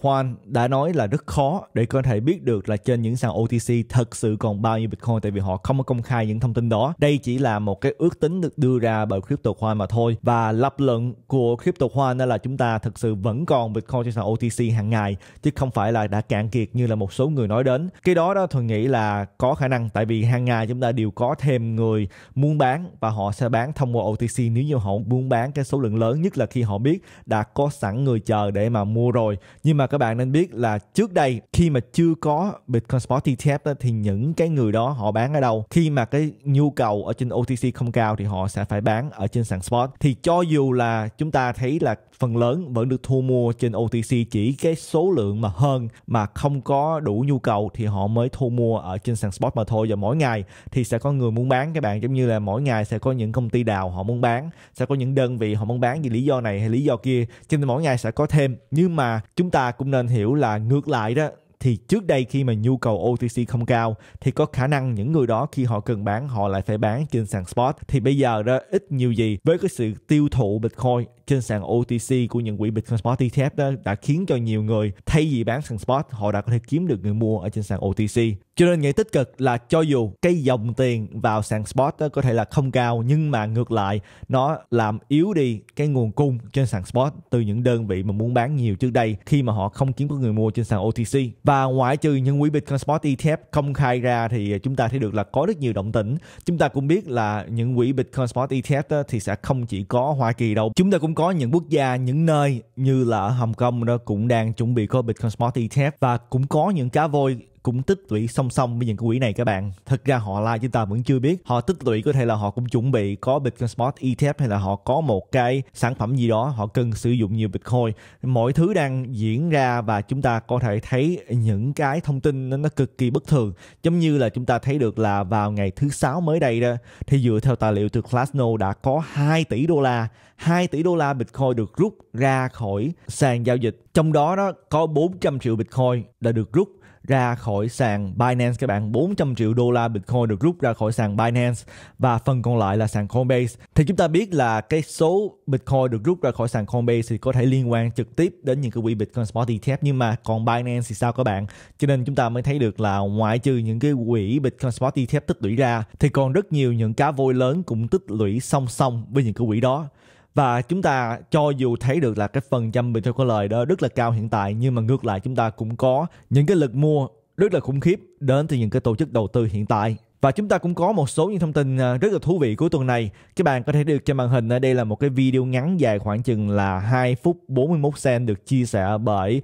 đã nói là rất khó để có thể biết được là trên những sàn OTC thật sự còn bao nhiêu Bitcoin tại vì họ không có công khai những thông tin đó. Đây chỉ là một cái ước tính được đưa ra bởi Crypto mà thôi. Và lập luận của Crypto là chúng ta thực sự vẫn còn Bitcoin trên sàn OTC hàng ngày chứ không phải là đã cạn kiệt như là một số người nói đến. Cái đó đó thường nghĩ là có khả năng tại vì hàng ngày chúng ta đều có thêm người muốn bán và họ sẽ bán thông qua OTC nếu như họ muốn bán cái số lượng lớn nhất là khi họ biết đã có sẵn người chờ để mà mà mua rồi nhưng mà các bạn nên biết là trước đây khi mà chưa có Bitcoin Spot ETF đó, thì những cái người đó họ bán ở đâu khi mà cái nhu cầu ở trên OTC không cao thì họ sẽ phải bán ở trên sàn spot thì cho dù là chúng ta thấy là phần lớn vẫn được thu mua trên OTC chỉ cái số lượng mà hơn mà không có đủ nhu cầu thì họ mới thu mua ở trên sàn spot mà thôi và mỗi ngày thì sẽ có người muốn bán các bạn giống như là mỗi ngày sẽ có những công ty đào họ muốn bán sẽ có những đơn vị họ muốn bán vì lý do này hay lý do kia trên mỗi ngày sẽ có thêm nhưng mà chúng ta cũng nên hiểu là ngược lại đó thì trước đây khi mà nhu cầu OTC không cao thì có khả năng những người đó khi họ cần bán họ lại phải bán trên sàn spot thì bây giờ đó ít nhiều gì với cái sự tiêu thụ Bitcoin trên sàn OTC của những quỹ Bitcoin Spot ETF đó đã khiến cho nhiều người thay vì bán sàn spot họ đã có thể kiếm được người mua ở trên sàn OTC cho nên nghĩ tích cực là cho dù cái dòng tiền vào sàn spot đó có thể là không cao nhưng mà ngược lại nó làm yếu đi cái nguồn cung trên sàn spot từ những đơn vị mà muốn bán nhiều trước đây khi mà họ không kiếm có người mua trên sàn OTC và ngoại trừ những quỹ Bitcoin spot ETF công khai ra thì chúng ta thấy được là có rất nhiều động tĩnh chúng ta cũng biết là những quỹ Bitcoin spot ETF đó thì sẽ không chỉ có Hoa Kỳ đâu chúng ta cũng có những quốc gia những nơi như là ở Hồng Kông đó cũng đang chuẩn bị có Bitcoin spot ETF và cũng có những cá voi cũng tích lũy song song với những cái quỹ này các bạn thật ra họ like chúng ta vẫn chưa biết họ tích lũy có thể là họ cũng chuẩn bị có Bitcoin Spot ETF hay là họ có một cái sản phẩm gì đó họ cần sử dụng nhiều Bitcoin mọi thứ đang diễn ra và chúng ta có thể thấy những cái thông tin nó cực kỳ bất thường giống như là chúng ta thấy được là vào ngày thứ sáu mới đây đó thì dựa theo tài liệu từ classno đã có 2 tỷ đô la 2 tỷ đô la Bitcoin được rút ra khỏi sàn giao dịch trong đó đó có 400 triệu Bitcoin đã được rút ra khỏi sàn Binance các bạn 400 triệu đô la Bitcoin được rút ra khỏi sàn Binance và phần còn lại là sàn Coinbase thì chúng ta biết là cái số Bitcoin được rút ra khỏi sàn Coinbase thì có thể liên quan trực tiếp đến những cái quỹ Bitcoin Spot ETF nhưng mà còn Binance thì sao các bạn cho nên chúng ta mới thấy được là ngoại trừ những cái quỹ Bitcoin Spot ETF tích lũy ra thì còn rất nhiều những cá voi lớn cũng tích lũy song song với những cái quỹ đó và chúng ta cho dù thấy được là cái phần trăm bình theo có lời đó rất là cao hiện tại nhưng mà ngược lại chúng ta cũng có những cái lực mua rất là khủng khiếp đến từ những cái tổ chức đầu tư hiện tại và chúng ta cũng có một số những thông tin à, rất là thú vị cuối tuần này. Các bạn có thể được trên màn hình ở à, đây là một cái video ngắn dài khoảng chừng là 2 phút 41 sen được chia sẻ bởi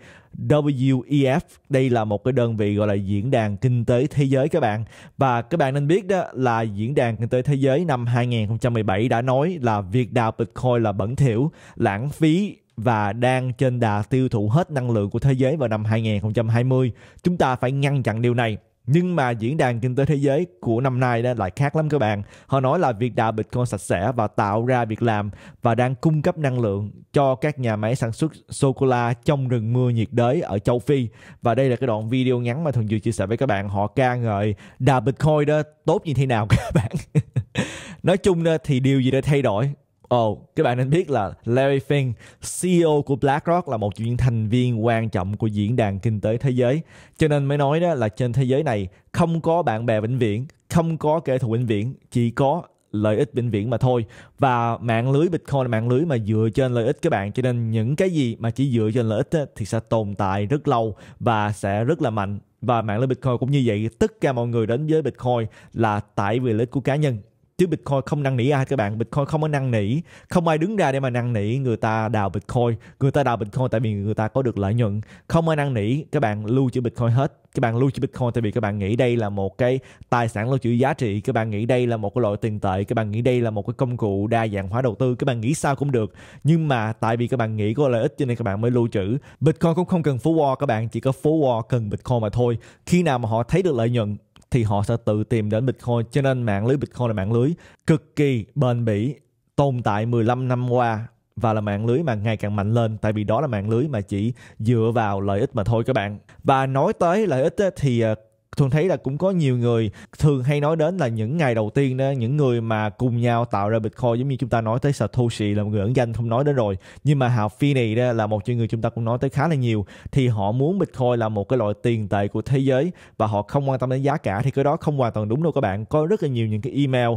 WEF. Đây là một cái đơn vị gọi là Diễn đàn Kinh tế Thế giới các bạn. Và các bạn nên biết đó là Diễn đàn Kinh tế Thế giới năm 2017 đã nói là việc đào Bitcoin là bẩn thỉu, lãng phí, và đang trên đà tiêu thụ hết năng lượng của thế giới vào năm 2020. Chúng ta phải ngăn chặn điều này nhưng mà diễn đàn kinh tế thế giới của năm nay đó lại khác lắm các bạn. Họ nói là việc đào Bitcoin sạch sẽ và tạo ra việc làm và đang cung cấp năng lượng cho các nhà máy sản xuất sô-cô-la trong rừng mưa nhiệt đới ở châu Phi. Và đây là cái đoạn video ngắn mà Thuần Dư chia sẻ với các bạn. Họ ca ngợi đào Bitcoin đó tốt như thế nào các bạn. [LAUGHS] Nói chung đó, thì điều gì đã thay đổi Ồ, oh, các bạn nên biết là Larry Fink, CEO của BlackRock là một trong những thành viên quan trọng của diễn đàn kinh tế thế giới. Cho nên mới nói đó là trên thế giới này không có bạn bè vĩnh viễn, không có kẻ thù vĩnh viễn, chỉ có lợi ích vĩnh viễn mà thôi và mạng lưới bitcoin là mạng lưới mà dựa trên lợi ích các bạn cho nên những cái gì mà chỉ dựa trên lợi ích ấy, thì sẽ tồn tại rất lâu và sẽ rất là mạnh và mạng lưới bitcoin cũng như vậy tất cả mọi người đến với bitcoin là tại vì lợi ích của cá nhân chứ Bitcoin không năn nỉ ai các bạn Bitcoin không có năn nỉ không ai đứng ra để mà năn nỉ người ta đào Bitcoin người ta đào Bitcoin tại vì người ta có được lợi nhuận không ai năn nỉ các bạn lưu trữ Bitcoin hết các bạn lưu trữ Bitcoin tại vì các bạn nghĩ đây là một cái tài sản lưu trữ giá trị các bạn nghĩ đây là một cái loại tiền tệ các bạn nghĩ đây là một cái công cụ đa dạng hóa đầu tư các bạn nghĩ sao cũng được nhưng mà tại vì các bạn nghĩ có lợi ích cho nên các bạn mới lưu trữ Bitcoin cũng không cần phố war các bạn chỉ có phố war cần Bitcoin mà thôi khi nào mà họ thấy được lợi nhuận thì họ sẽ tự tìm đến Bitcoin. Cho nên mạng lưới Bitcoin là mạng lưới cực kỳ bền bỉ, tồn tại 15 năm qua và là mạng lưới mà ngày càng mạnh lên tại vì đó là mạng lưới mà chỉ dựa vào lợi ích mà thôi các bạn và nói tới lợi ích thì à, thường thấy là cũng có nhiều người thường hay nói đến là những ngày đầu tiên đó những người mà cùng nhau tạo ra bitcoin giống như chúng ta nói tới satoshi là một người ẩn danh không nói đến rồi nhưng mà hào fini đó là một trong người chúng ta cũng nói tới khá là nhiều thì họ muốn bitcoin là một cái loại tiền tệ của thế giới và họ không quan tâm đến giá cả thì cái đó không hoàn toàn đúng đâu các bạn có rất là nhiều những cái email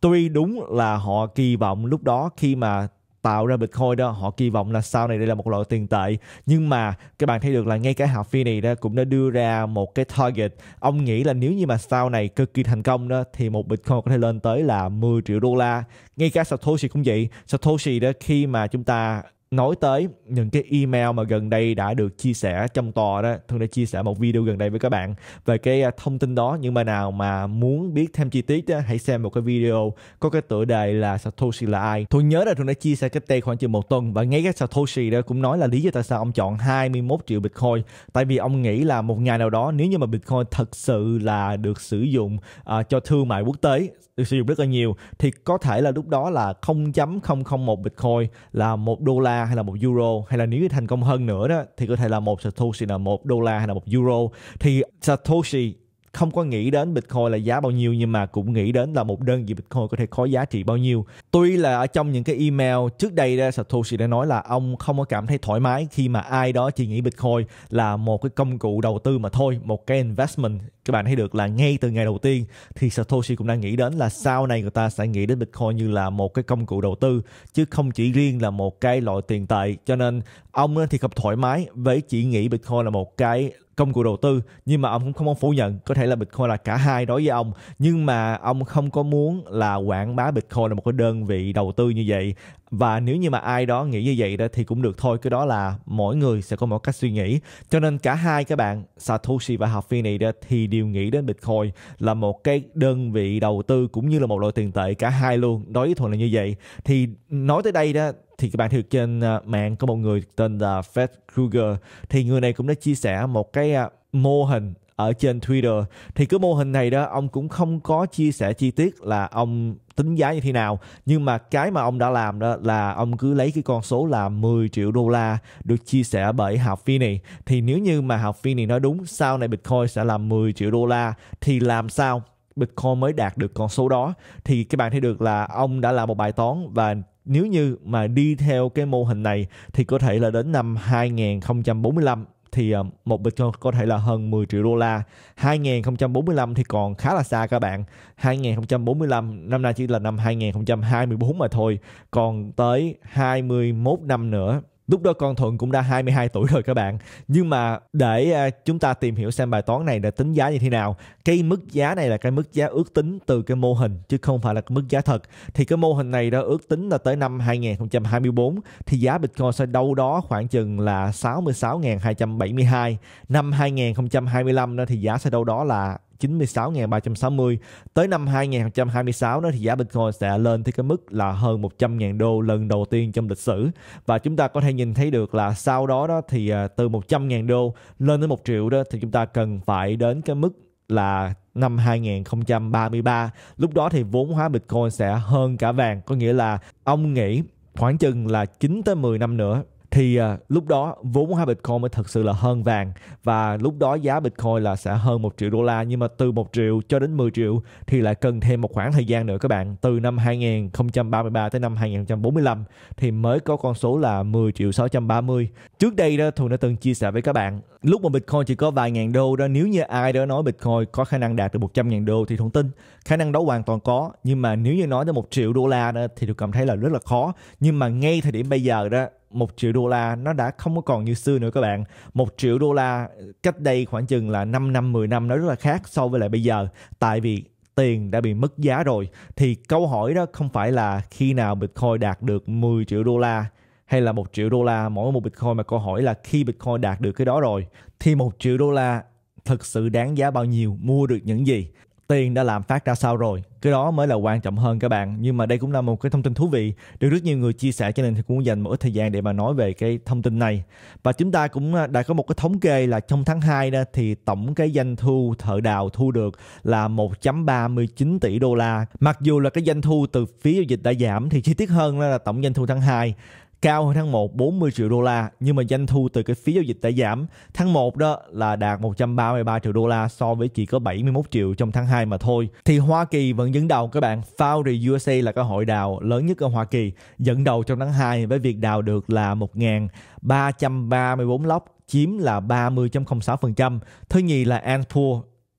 tuy đúng là họ kỳ vọng lúc đó khi mà tạo ra Bitcoin đó họ kỳ vọng là sau này đây là một loại tiền tệ nhưng mà các bạn thấy được là ngay cả Hal Finney đó cũng đã đưa ra một cái target ông nghĩ là nếu như mà sau này cực kỳ thành công đó thì một Bitcoin có thể lên tới là 10 triệu đô la ngay cả Satoshi cũng vậy Satoshi đó khi mà chúng ta nói tới những cái email mà gần đây đã được chia sẻ trong tòa đó thường đã chia sẻ một video gần đây với các bạn về cái à, thông tin đó Nhưng mà nào mà muốn biết thêm chi tiết đó, hãy xem một cái video có cái tựa đề là Satoshi là ai tôi nhớ là thường đã chia sẻ cách đây khoảng chừng một tuần và ngay cái Satoshi đó cũng nói là lý do tại sao ông chọn 21 triệu Bitcoin tại vì ông nghĩ là một ngày nào đó nếu như mà Bitcoin thật sự là được sử dụng uh, cho thương mại quốc tế được sử dụng rất là nhiều thì có thể là lúc đó là 0.001 Bitcoin là một đô la hay là một euro hay là nếu thành công hơn nữa đó thì có thể là một Satoshi là một đô la hay là một euro thì Satoshi không có nghĩ đến Bitcoin là giá bao nhiêu nhưng mà cũng nghĩ đến là một đơn vị Bitcoin có thể có giá trị bao nhiêu. Tuy là ở trong những cái email trước đây ra Satoshi đã nói là ông không có cảm thấy thoải mái khi mà ai đó chỉ nghĩ Bitcoin là một cái công cụ đầu tư mà thôi, một cái investment. Các bạn thấy được là ngay từ ngày đầu tiên thì Satoshi cũng đang nghĩ đến là sau này người ta sẽ nghĩ đến Bitcoin như là một cái công cụ đầu tư chứ không chỉ riêng là một cái loại tiền tệ. Cho nên ông thì không thoải mái với chỉ nghĩ Bitcoin là một cái công cụ đầu tư nhưng mà ông cũng không muốn phủ nhận có thể là bitcoin là cả hai đối với ông nhưng mà ông không có muốn là quảng bá bitcoin là một cái đơn vị đầu tư như vậy và nếu như mà ai đó nghĩ như vậy đó thì cũng được thôi cái đó là mỗi người sẽ có một cách suy nghĩ cho nên cả hai các bạn Satoshi và Hafini đó thì đều nghĩ đến Bitcoin là một cái đơn vị đầu tư cũng như là một loại tiền tệ cả hai luôn đối với thuận là như vậy thì nói tới đây đó thì các bạn thì trên à, mạng có một người tên là Fred Krueger thì người này cũng đã chia sẻ một cái à, mô hình ở trên Twitter thì cái mô hình này đó ông cũng không có chia sẻ chi tiết là ông tính giá như thế nào nhưng mà cái mà ông đã làm đó là ông cứ lấy cái con số là 10 triệu đô la được chia sẻ bởi học phi này thì nếu như mà học phi này nói đúng sau này Bitcoin sẽ là 10 triệu đô la thì làm sao Bitcoin mới đạt được con số đó thì các bạn thấy được là ông đã làm một bài toán và nếu như mà đi theo cái mô hình này thì có thể là đến năm 2045 thì ờ, một Bitcoin có thể là hơn 10 triệu đô la. 2045 thì còn khá là xa các bạn. 2045 năm nay chỉ là năm 2024 mà thôi. Còn tới 21 năm nữa Lúc đó con Thuận cũng đã 22 tuổi rồi các bạn. Nhưng mà để à, chúng ta tìm hiểu xem bài toán này là tính giá như thế nào. Cái mức giá này là cái mức giá ước tính từ cái mô hình chứ không phải là cái mức giá thật. Thì cái mô hình này đã ước tính là tới năm 2024 thì giá Bitcoin sẽ đâu đó khoảng chừng là 66.272. Năm 2025 thì giá sẽ đâu đó là 96.360 tới năm 2026 đó thì giá Bitcoin sẽ lên tới cái mức là hơn 100.000 đô lần đầu tiên trong lịch sử và chúng ta có thể nhìn thấy được là sau đó đó thì à, từ 100.000 đô lên tới 1 triệu đó thì chúng ta cần phải đến cái mức là năm 2033 lúc đó thì vốn hóa Bitcoin sẽ hơn cả vàng có nghĩa là ông nghĩ khoảng chừng là 9 tới 10 năm nữa thì uh, lúc đó vốn hóa Bitcoin mới thật sự là hơn vàng và lúc đó giá Bitcoin là sẽ hơn một triệu đô la nhưng mà từ một triệu cho đến 10 triệu thì lại cần thêm một khoảng thời gian nữa các bạn từ năm 2033 tới năm 2045 thì mới có con số là 10 triệu 630 trước đây đó Thuận đã từng chia sẻ với các bạn lúc mà Bitcoin chỉ có vài ngàn đô đó nếu như ai đó nói Bitcoin có khả năng đạt được 100 ngàn đô thì Thuận tin khả năng đó hoàn toàn có nhưng mà nếu như nói tới một triệu đô la đó, thì được cảm thấy là rất là khó nhưng mà ngay thời điểm bây giờ đó một triệu đô la nó đã không có còn như xưa nữa các bạn một triệu đô la cách đây khoảng chừng là 5 năm 10 năm nó rất là khác so với lại bây giờ tại vì tiền đã bị mất giá rồi thì câu hỏi đó không phải là khi nào Bitcoin đạt được 10 triệu đô la hay là một triệu đô la mỗi một Bitcoin mà câu hỏi là khi Bitcoin đạt được cái đó rồi thì một triệu đô la thực sự đáng giá bao nhiêu mua được những gì tiền đã làm phát ra sao rồi cái đó mới là quan trọng hơn các bạn nhưng mà đây cũng là một cái thông tin thú vị được rất nhiều người chia sẻ cho nên thì cũng muốn dành một ít thời gian để mà nói về cái thông tin này và chúng ta cũng à, đã có một cái thống kê là trong tháng 2 đó thì tổng cái doanh thu thợ đào thu được là 1.39 tỷ đô la mặc dù là cái doanh thu từ phía giao dịch đã giảm thì chi tiết hơn là tổng doanh thu tháng 2 cao hơn tháng 1 40 triệu đô la nhưng mà doanh thu từ cái phí giao dịch đã giảm. Tháng 1 đó là đạt 133 triệu đô la so với chỉ có 71 triệu trong tháng 2 mà thôi. Thì Hoa Kỳ vẫn dẫn đầu các bạn. Foundry USA là cái hội đào lớn nhất ở Hoa Kỳ, dẫn đầu trong tháng 2 với việc đào được là 1.334 lốc chiếm là 30.06%. Thứ nhì là Antpool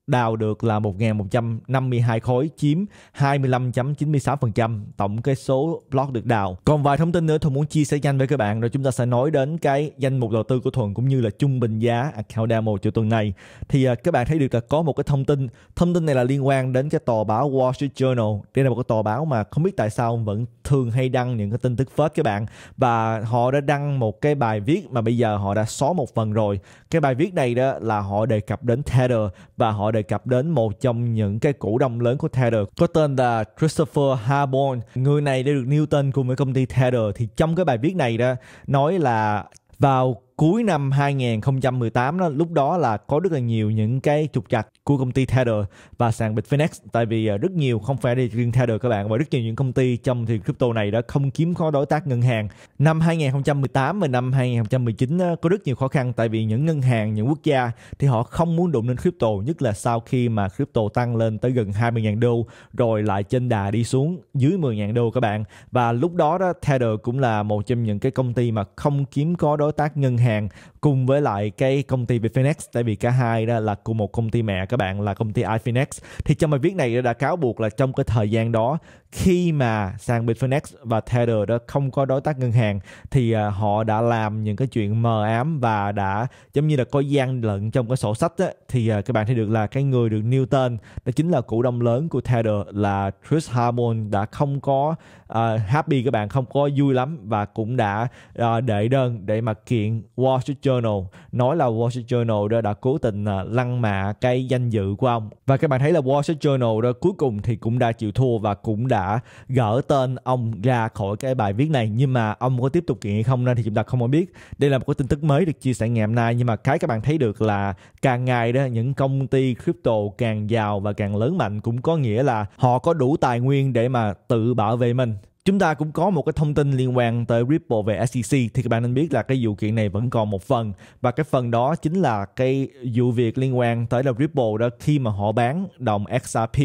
đào được là 1.152 khối chiếm 25.96% tổng cái số block được đào. Còn vài thông tin nữa Thuận muốn chia sẻ nhanh với các bạn rồi chúng ta sẽ nói đến cái danh mục đầu tư của Thuận cũng như là trung bình giá account demo cho tuần này. Thì à, các bạn thấy được là có một cái thông tin, thông tin này là liên quan đến cái tờ báo Wall Street Journal. Đây là một cái tờ báo mà không biết tại sao vẫn thường hay đăng những cái tin tức phết các bạn và họ đã đăng một cái bài viết mà bây giờ họ đã xóa một phần rồi. Cái bài viết này đó là họ đề cập đến Tether và họ đề đề cập đến một trong những cái cổ đông lớn của Tether có tên là Christopher Harborn Người này đã được nêu tên cùng với công ty Tether thì trong cái bài viết này đó nói là vào cuối năm 2018 đó lúc đó là có rất là nhiều những cái trục trặc của công ty Tether và sàn Bitfinex tại vì ờ, rất nhiều không phải đi riêng Tether các bạn và rất nhiều những công ty trong thị crypto này đã không kiếm khó đối tác ngân hàng năm 2018 và năm 2019 đó, có rất nhiều khó khăn tại vì những ngân hàng những quốc gia thì họ không muốn đụng đến crypto nhất là sau khi mà crypto tăng lên tới gần 20.000 đô rồi lại trên đà đi xuống dưới 10.000 đô các bạn và lúc đó đó Tether cũng là một trong những cái công ty mà không kiếm có đối tác ngân hàng hàng cùng với lại cái công ty Bitfinex tại vì cả hai đó là cùng một công ty mẹ các bạn là công ty iFinex thì trong bài viết này đã cáo buộc là trong cái thời gian đó khi mà sàn Bitfinex và Tether đó không có đối tác ngân hàng thì à, họ đã làm những cái chuyện mờ ám và đã giống như là có gian lận trong cái sổ sách á, thì à, các bạn thấy được là cái người được nêu tên đó chính là cổ đông lớn của Tether là Chris Harmon đã không có uh, happy các bạn không có vui lắm và cũng đã uh, đệ đơn để mà kiện Wall Street Journal nói là Wall Street Journal đó đã cố tình à, lăng mạ cái danh dự của ông và các bạn thấy là Wall Street Journal đó cuối cùng thì cũng đã chịu thua và cũng đã gỡ tên ông ra khỏi cái bài viết này nhưng mà ông có tiếp tục kiện hay không nên thì chúng ta không có biết đây là một cái tin tức mới được chia sẻ ngày hôm nay nhưng mà cái các bạn thấy được là càng ngày đó những công ty crypto càng giàu và càng lớn mạnh cũng có nghĩa là họ có đủ tài nguyên để mà tự bảo vệ mình Chúng ta cũng có một cái thông tin liên quan tới Ripple về SEC thì các bạn nên biết là cái vụ kiện này vẫn còn một phần và cái phần đó chính là cái vụ việc liên quan tới là Ripple đó khi mà họ bán đồng XRP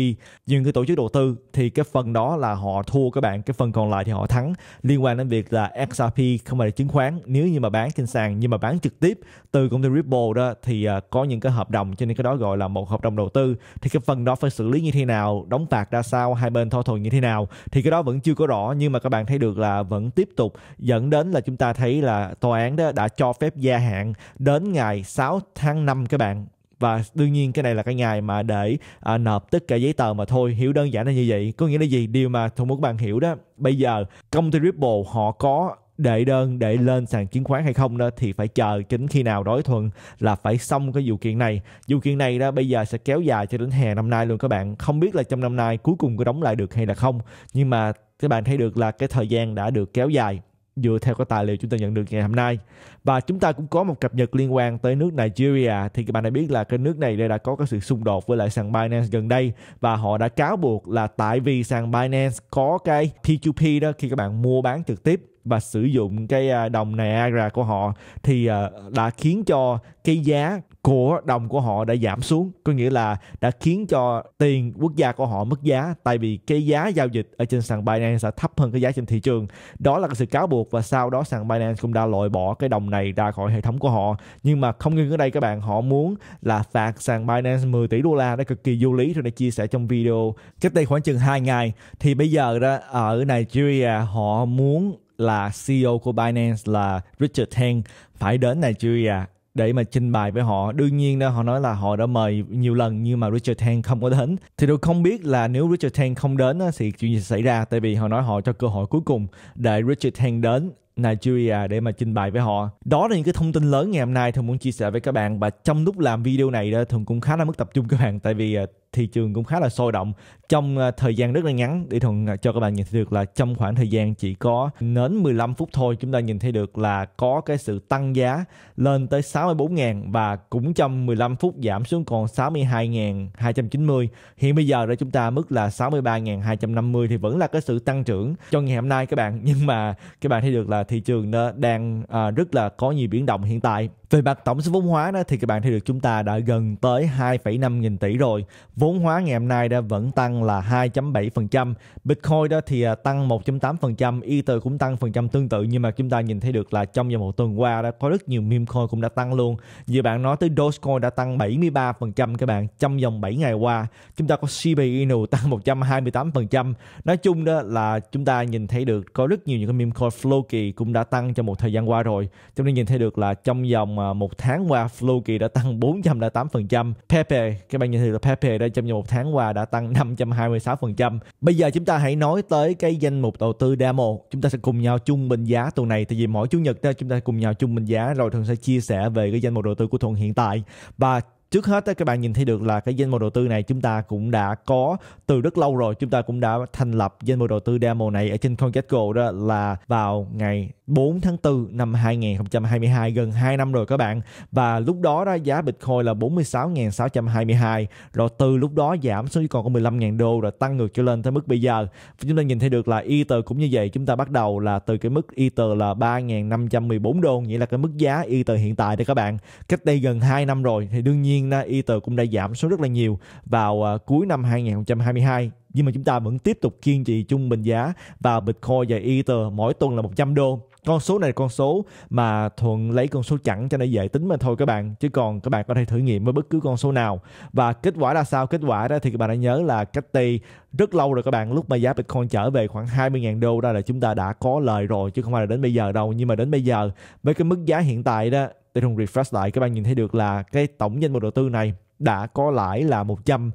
nhưng cái tổ chức đầu tư thì cái phần đó là họ thua các bạn cái phần còn lại thì họ thắng liên quan đến việc là XRP không phải là chứng khoán nếu như mà bán trên sàn nhưng mà bán trực tiếp từ công ty Ripple đó thì à, có những cái hợp đồng cho nên cái đó gọi là một hợp đồng đầu tư thì cái phần đó phải xử lý như thế nào đóng phạt ra sao hai bên thỏa thuận như thế nào thì cái đó vẫn chưa có rõ nhưng mà các bạn thấy được là vẫn tiếp tục dẫn đến là chúng ta thấy là tòa án đó đã cho phép gia hạn đến ngày 6 tháng 5 các bạn và đương nhiên cái này là cái ngày mà để à, nộp tất cả giấy tờ mà thôi hiểu đơn giản là như vậy có nghĩa là gì điều mà tôi muốn các bạn hiểu đó bây giờ công ty ripple họ có đệ đơn để lên sàn chứng khoán hay không đó thì phải chờ chính khi nào đối thuận là phải xong cái vụ kiện này vụ kiện này đó bây giờ sẽ kéo dài cho đến hè năm nay luôn các bạn không biết là trong năm nay cuối cùng có đóng lại được hay là không nhưng mà các bạn thấy được là cái thời gian đã được kéo dài dựa theo cái tài liệu chúng ta nhận được ngày hôm nay và chúng ta cũng có một cập nhật liên quan tới nước Nigeria thì các bạn đã biết là cái nước này đây đã có cái sự xung đột với lại sàn Binance gần đây và họ đã cáo buộc là tại vì sàn Binance có cái P2P đó khi các bạn mua bán trực tiếp và sử dụng cái à, đồng Niagara của họ thì à, đã khiến cho cái giá của đồng của họ đã giảm xuống có nghĩa là đã khiến cho tiền quốc gia của họ mất giá tại vì cái giá giao dịch ở trên sàn Binance sẽ thấp hơn cái giá trên thị trường đó là cái sự cáo buộc và sau đó sàn Binance cũng đã loại bỏ cái đồng này ra khỏi hệ thống của họ nhưng mà không ngừng ở đây các bạn họ muốn là phạt sàn Binance 10 tỷ đô la đó cực kỳ vô lý rồi để chia sẻ trong video cách đây khoảng chừng 2 ngày thì bây giờ đó ở Nigeria họ muốn là CEO của Binance là Richard Tang phải đến Nigeria à? để mà trình bày với họ đương nhiên đó họ nói là họ đã mời nhiều lần nhưng mà Richard Tang không có đến thì tôi không biết là nếu Richard Tang không đến thì chuyện gì xảy ra tại vì họ nói họ cho cơ hội cuối cùng để Richard Tang đến Nigeria để mà trình bày với họ. Đó là những cái thông tin lớn ngày hôm nay thường muốn chia sẻ với các bạn và trong lúc làm video này đó thường cũng khá là mất tập trung các bạn tại vì à, thị trường cũng khá là sôi động trong ờ, thời gian rất là ngắn để thuận ờ, cho các bạn nhìn thấy được là trong khoảng thời gian chỉ có nến 15 phút thôi chúng ta nhìn thấy được là có cái sự tăng giá lên tới 64.000 và cũng trong 15 phút giảm xuống còn 62.290 hiện bây giờ đã chúng ta mức là 63.250 thì vẫn là cái sự tăng trưởng cho ngày hôm nay các bạn [LAUGHS] nhưng mà các bạn thấy được là thị trường nó đang à, rất là có nhiều biến động hiện tại về mặt tổng số vốn hóa đó thì các bạn thấy được chúng ta đã gần tới 2,5 nghìn tỷ rồi. Vốn hóa ngày hôm nay đã vẫn tăng là 2.7%, Bitcoin đó thì à, tăng 1.8%, Ether cũng tăng phần trăm tương tự nhưng mà chúng ta nhìn thấy được là trong vòng một tuần qua đã có rất nhiều meme coin cũng đã tăng luôn. Như bạn nói tới Dogecoin đã tăng 73% các bạn trong vòng 7 ngày qua. Chúng ta có Shiba Inu [LAUGHS] tăng 128%. Nói chung đó là chúng ta nhìn thấy được có rất nhiều những cái meme coin Floki cũng đã tăng trong một thời gian qua rồi. Chúng ta nhìn thấy được là trong vòng à, một tháng qua Floki đã tăng 408%, Pepe, các bạn nhìn thấy là Pepe đây trong vòng một tháng qua đã tăng 526%. Bây giờ chúng ta hãy nói tới cái danh mục đầu tư demo. Chúng ta sẽ cùng nhau chung bình giá tuần này tại vì mỗi chủ nhật đó chúng ta cùng nhau chung bình giá rồi thường sẽ chia sẻ về cái danh mục đầu tư của thuận hiện tại và trước hết các bạn nhìn thấy được là cái danh mục đầu tư này chúng ta cũng đã có từ rất lâu rồi chúng ta cũng đã thành lập danh mục đầu tư demo này ở trên CoinGecko đó là vào ngày 4 tháng 4 năm 2022 gần 2 năm rồi các bạn và lúc đó ra giá Bitcoin là 46.622 rồi từ lúc đó giảm xuống chỉ còn có 15.000 đô rồi tăng ngược trở lên tới mức bây giờ chúng ta nhìn thấy được là Ether cũng như vậy chúng ta bắt đầu là từ cái mức Ether là 3.514 đô nghĩa là cái mức giá Ether hiện tại đây các bạn cách đây gần 2 năm rồi thì đương nhiên là Ether cũng đã giảm xuống rất là nhiều vào à, cuối năm 2022 nhưng mà chúng ta vẫn tiếp tục kiên trì trung bình giá và Bitcoin và Ether mỗi tuần là 100 đô con số này là con số mà thuận lấy con số chẵn cho nó dễ tính mà thôi các bạn chứ còn các bạn có thể thử nghiệm với bất cứ con số nào và kết quả là sao kết quả đó thì các bạn đã nhớ là cách đây rất lâu rồi các bạn lúc mà giá Bitcoin trở về khoảng 20.000 đô đó là chúng ta đã có lời rồi chứ không phải là đến bây giờ đâu nhưng mà đến bây giờ với cái mức giá hiện tại đó để thùng refresh lại các bạn nhìn thấy được là cái tổng danh mục đầu tư này đã có lãi là 124%,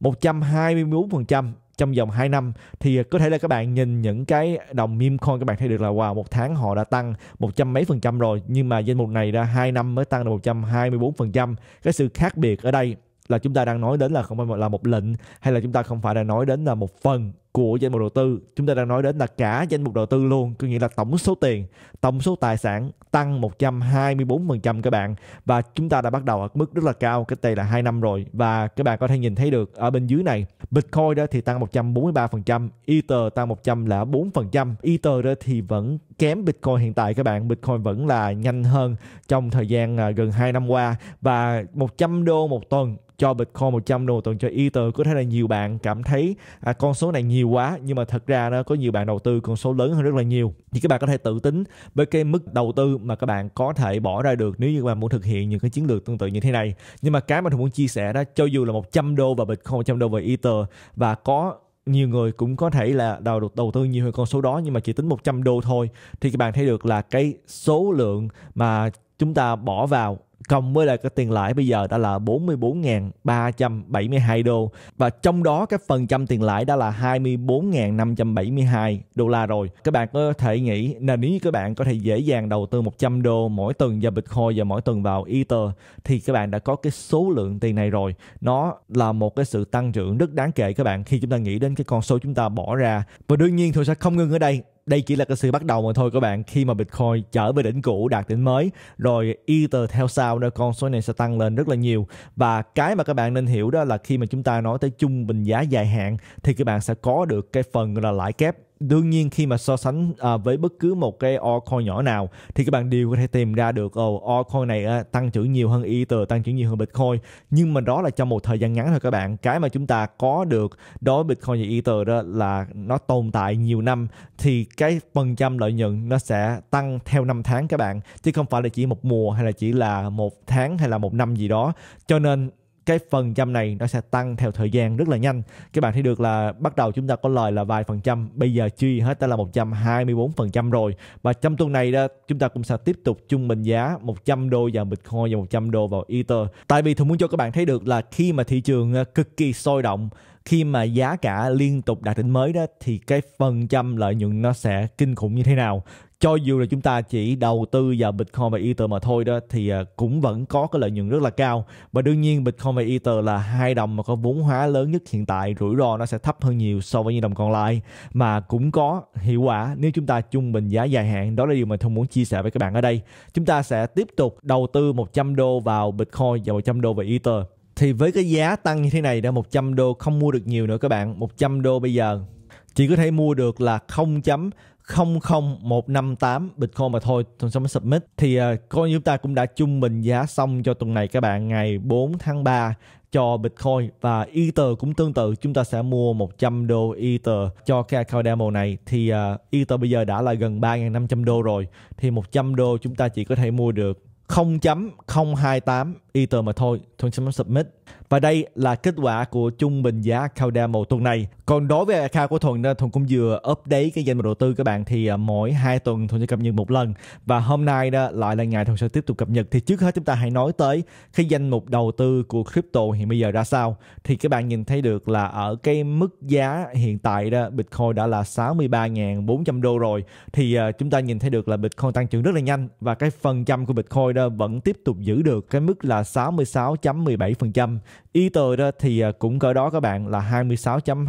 124% trong vòng 2 năm thì có thể là các bạn nhìn những cái đồng meme coin các bạn thấy được là wow một tháng họ đã tăng một trăm mấy phần trăm rồi nhưng mà danh mục này ra 2 năm mới tăng được 124 phần trăm cái sự khác biệt ở đây là chúng ta đang nói đến là không phải là một lệnh hay là chúng ta không phải đang nói đến là một phần của danh mục đầu tư chúng ta đang nói đến là cả danh mục đầu tư luôn có nghĩa là tổng số tiền tổng số tài sản tăng 124% các bạn và chúng ta đã bắt đầu ở mức rất là cao cách đây là 2 năm rồi và các bạn có thể nhìn thấy được ở bên dưới này Bitcoin đó thì tăng 143% Ether tăng 104% Ether đó thì vẫn kém Bitcoin hiện tại các bạn Bitcoin vẫn là nhanh hơn trong thời gian à, gần 2 năm qua và 100 đô một tuần cho Bitcoin 100 đô một tuần cho Ether có thể là nhiều bạn cảm thấy à, con số này nhiều nhiều quá nhưng mà thật ra nó có nhiều bạn đầu tư con số lớn hơn rất là nhiều thì các bạn có thể tự tính với cái mức đầu tư mà các bạn có thể bỏ ra được nếu như các bạn muốn thực hiện những cái chiến lược tương tự như thế này nhưng mà cái mà tôi muốn chia sẻ đó cho dù là 100 đô và vào Bitcoin 100 đô vào Ether và có nhiều người cũng có thể là đầu được đầu tư nhiều hơn con số đó nhưng mà chỉ tính 100 đô thôi thì các bạn thấy được là cái số lượng mà chúng ta bỏ vào cộng với lại cái tiền lãi bây giờ đã là 44.372 đô và trong đó cái phần trăm tiền lãi đã là 24.572 đô la rồi. Các bạn có thể nghĩ là nếu như các bạn có thể dễ dàng đầu tư 100 đô mỗi tuần vào Bitcoin và mỗi tuần vào Ether thì các bạn đã có cái số lượng tiền này rồi. Nó là một cái sự tăng trưởng rất đáng kể các bạn khi chúng ta nghĩ đến cái con số chúng ta bỏ ra. Và đương nhiên tôi sẽ không ngừng ở đây đây chỉ là cái sự bắt đầu mà thôi các bạn khi mà Bitcoin trở về đỉnh cũ đạt đỉnh mới rồi Ether theo sau nữa con số này sẽ tăng lên rất là nhiều và cái mà các bạn nên hiểu đó là khi mà chúng ta nói tới trung bình giá dài hạn thì các bạn sẽ có được cái phần là lãi kép đương nhiên khi mà so sánh à, với bất cứ một cái altcoin nhỏ nào thì các bạn đều có thể tìm ra được ồ oh, altcoin này à, tăng trưởng nhiều hơn ether tăng trưởng nhiều hơn bitcoin nhưng mà đó là trong một thời gian ngắn thôi các bạn cái mà chúng ta có được đối với bitcoin và ether đó là nó tồn tại nhiều năm thì cái phần trăm lợi nhuận nó sẽ tăng theo năm tháng các bạn chứ không phải là chỉ một mùa hay là chỉ là một tháng hay là một năm gì đó cho nên cái phần trăm này nó sẽ tăng theo thời gian rất là nhanh các bạn thấy được là bắt đầu chúng ta có lời là vài phần trăm bây giờ chi hết ta là 124 phần trăm rồi và trong tuần này đó chúng ta cũng sẽ tiếp tục trung bình giá 100 đô vào Bitcoin và 100 đô vào Ether tại vì thường muốn cho các bạn thấy được là khi mà thị trường ờ, cực kỳ sôi động khi mà giá cả liên tục đạt đỉnh mới đó thì cái phần trăm lợi nhuận nó sẽ kinh khủng như thế nào cho dù là chúng ta chỉ đầu tư vào Bitcoin và Ether mà thôi đó thì à, cũng vẫn có cái lợi nhuận rất là cao và đương nhiên Bitcoin và Ether là hai đồng mà có vốn hóa lớn nhất hiện tại rủi ro nó sẽ thấp hơn nhiều so với những đồng còn lại mà cũng có hiệu quả nếu chúng ta trung bình giá dài hạn đó là điều mà tôi muốn chia sẻ với các bạn ở đây chúng ta sẽ tiếp tục đầu tư 100 đô vào Bitcoin và 100 đô vào Ether thì với cái giá tăng như thế này đã 100 đô không mua được nhiều nữa các bạn 100 đô bây giờ chỉ có thể mua được là 0. 00158 Bitcoin mà thôi tuần sau mới submit thì uh, như chúng ta cũng đã chung bình giá xong cho tuần này các bạn ngày 4 tháng 3 cho Bitcoin và Ether cũng tương tự chúng ta sẽ mua 100 đô Ether cho cái account demo này thì uh, Ether bây giờ đã là gần 3.500 đô rồi thì 100 đô chúng ta chỉ có thể mua được 0.028 Ether mà thôi. Thôi chấm submit. Và đây là kết quả của trung bình giá một tuần này. Còn đối với account của Thuận, Thuận cũng vừa update cái danh mục đầu tư các bạn thì à, mỗi hai tuần Thuận sẽ cập nhật một lần. Và hôm nay đó lại là ngày Thuận sẽ tiếp tục cập nhật. Thì trước hết chúng ta hãy nói tới cái danh mục đầu tư của crypto hiện bây giờ ra sao. Thì các bạn nhìn thấy được là ở cái mức giá hiện tại đó Bitcoin đã là 63.400 đô rồi. Thì à, chúng ta nhìn thấy được là Bitcoin tăng trưởng rất là nhanh và cái phần trăm của Bitcoin đó vẫn tiếp tục giữ được cái mức là 66.17%. Ether đó thì à, cũng cỡ đó các bạn là 26.26%.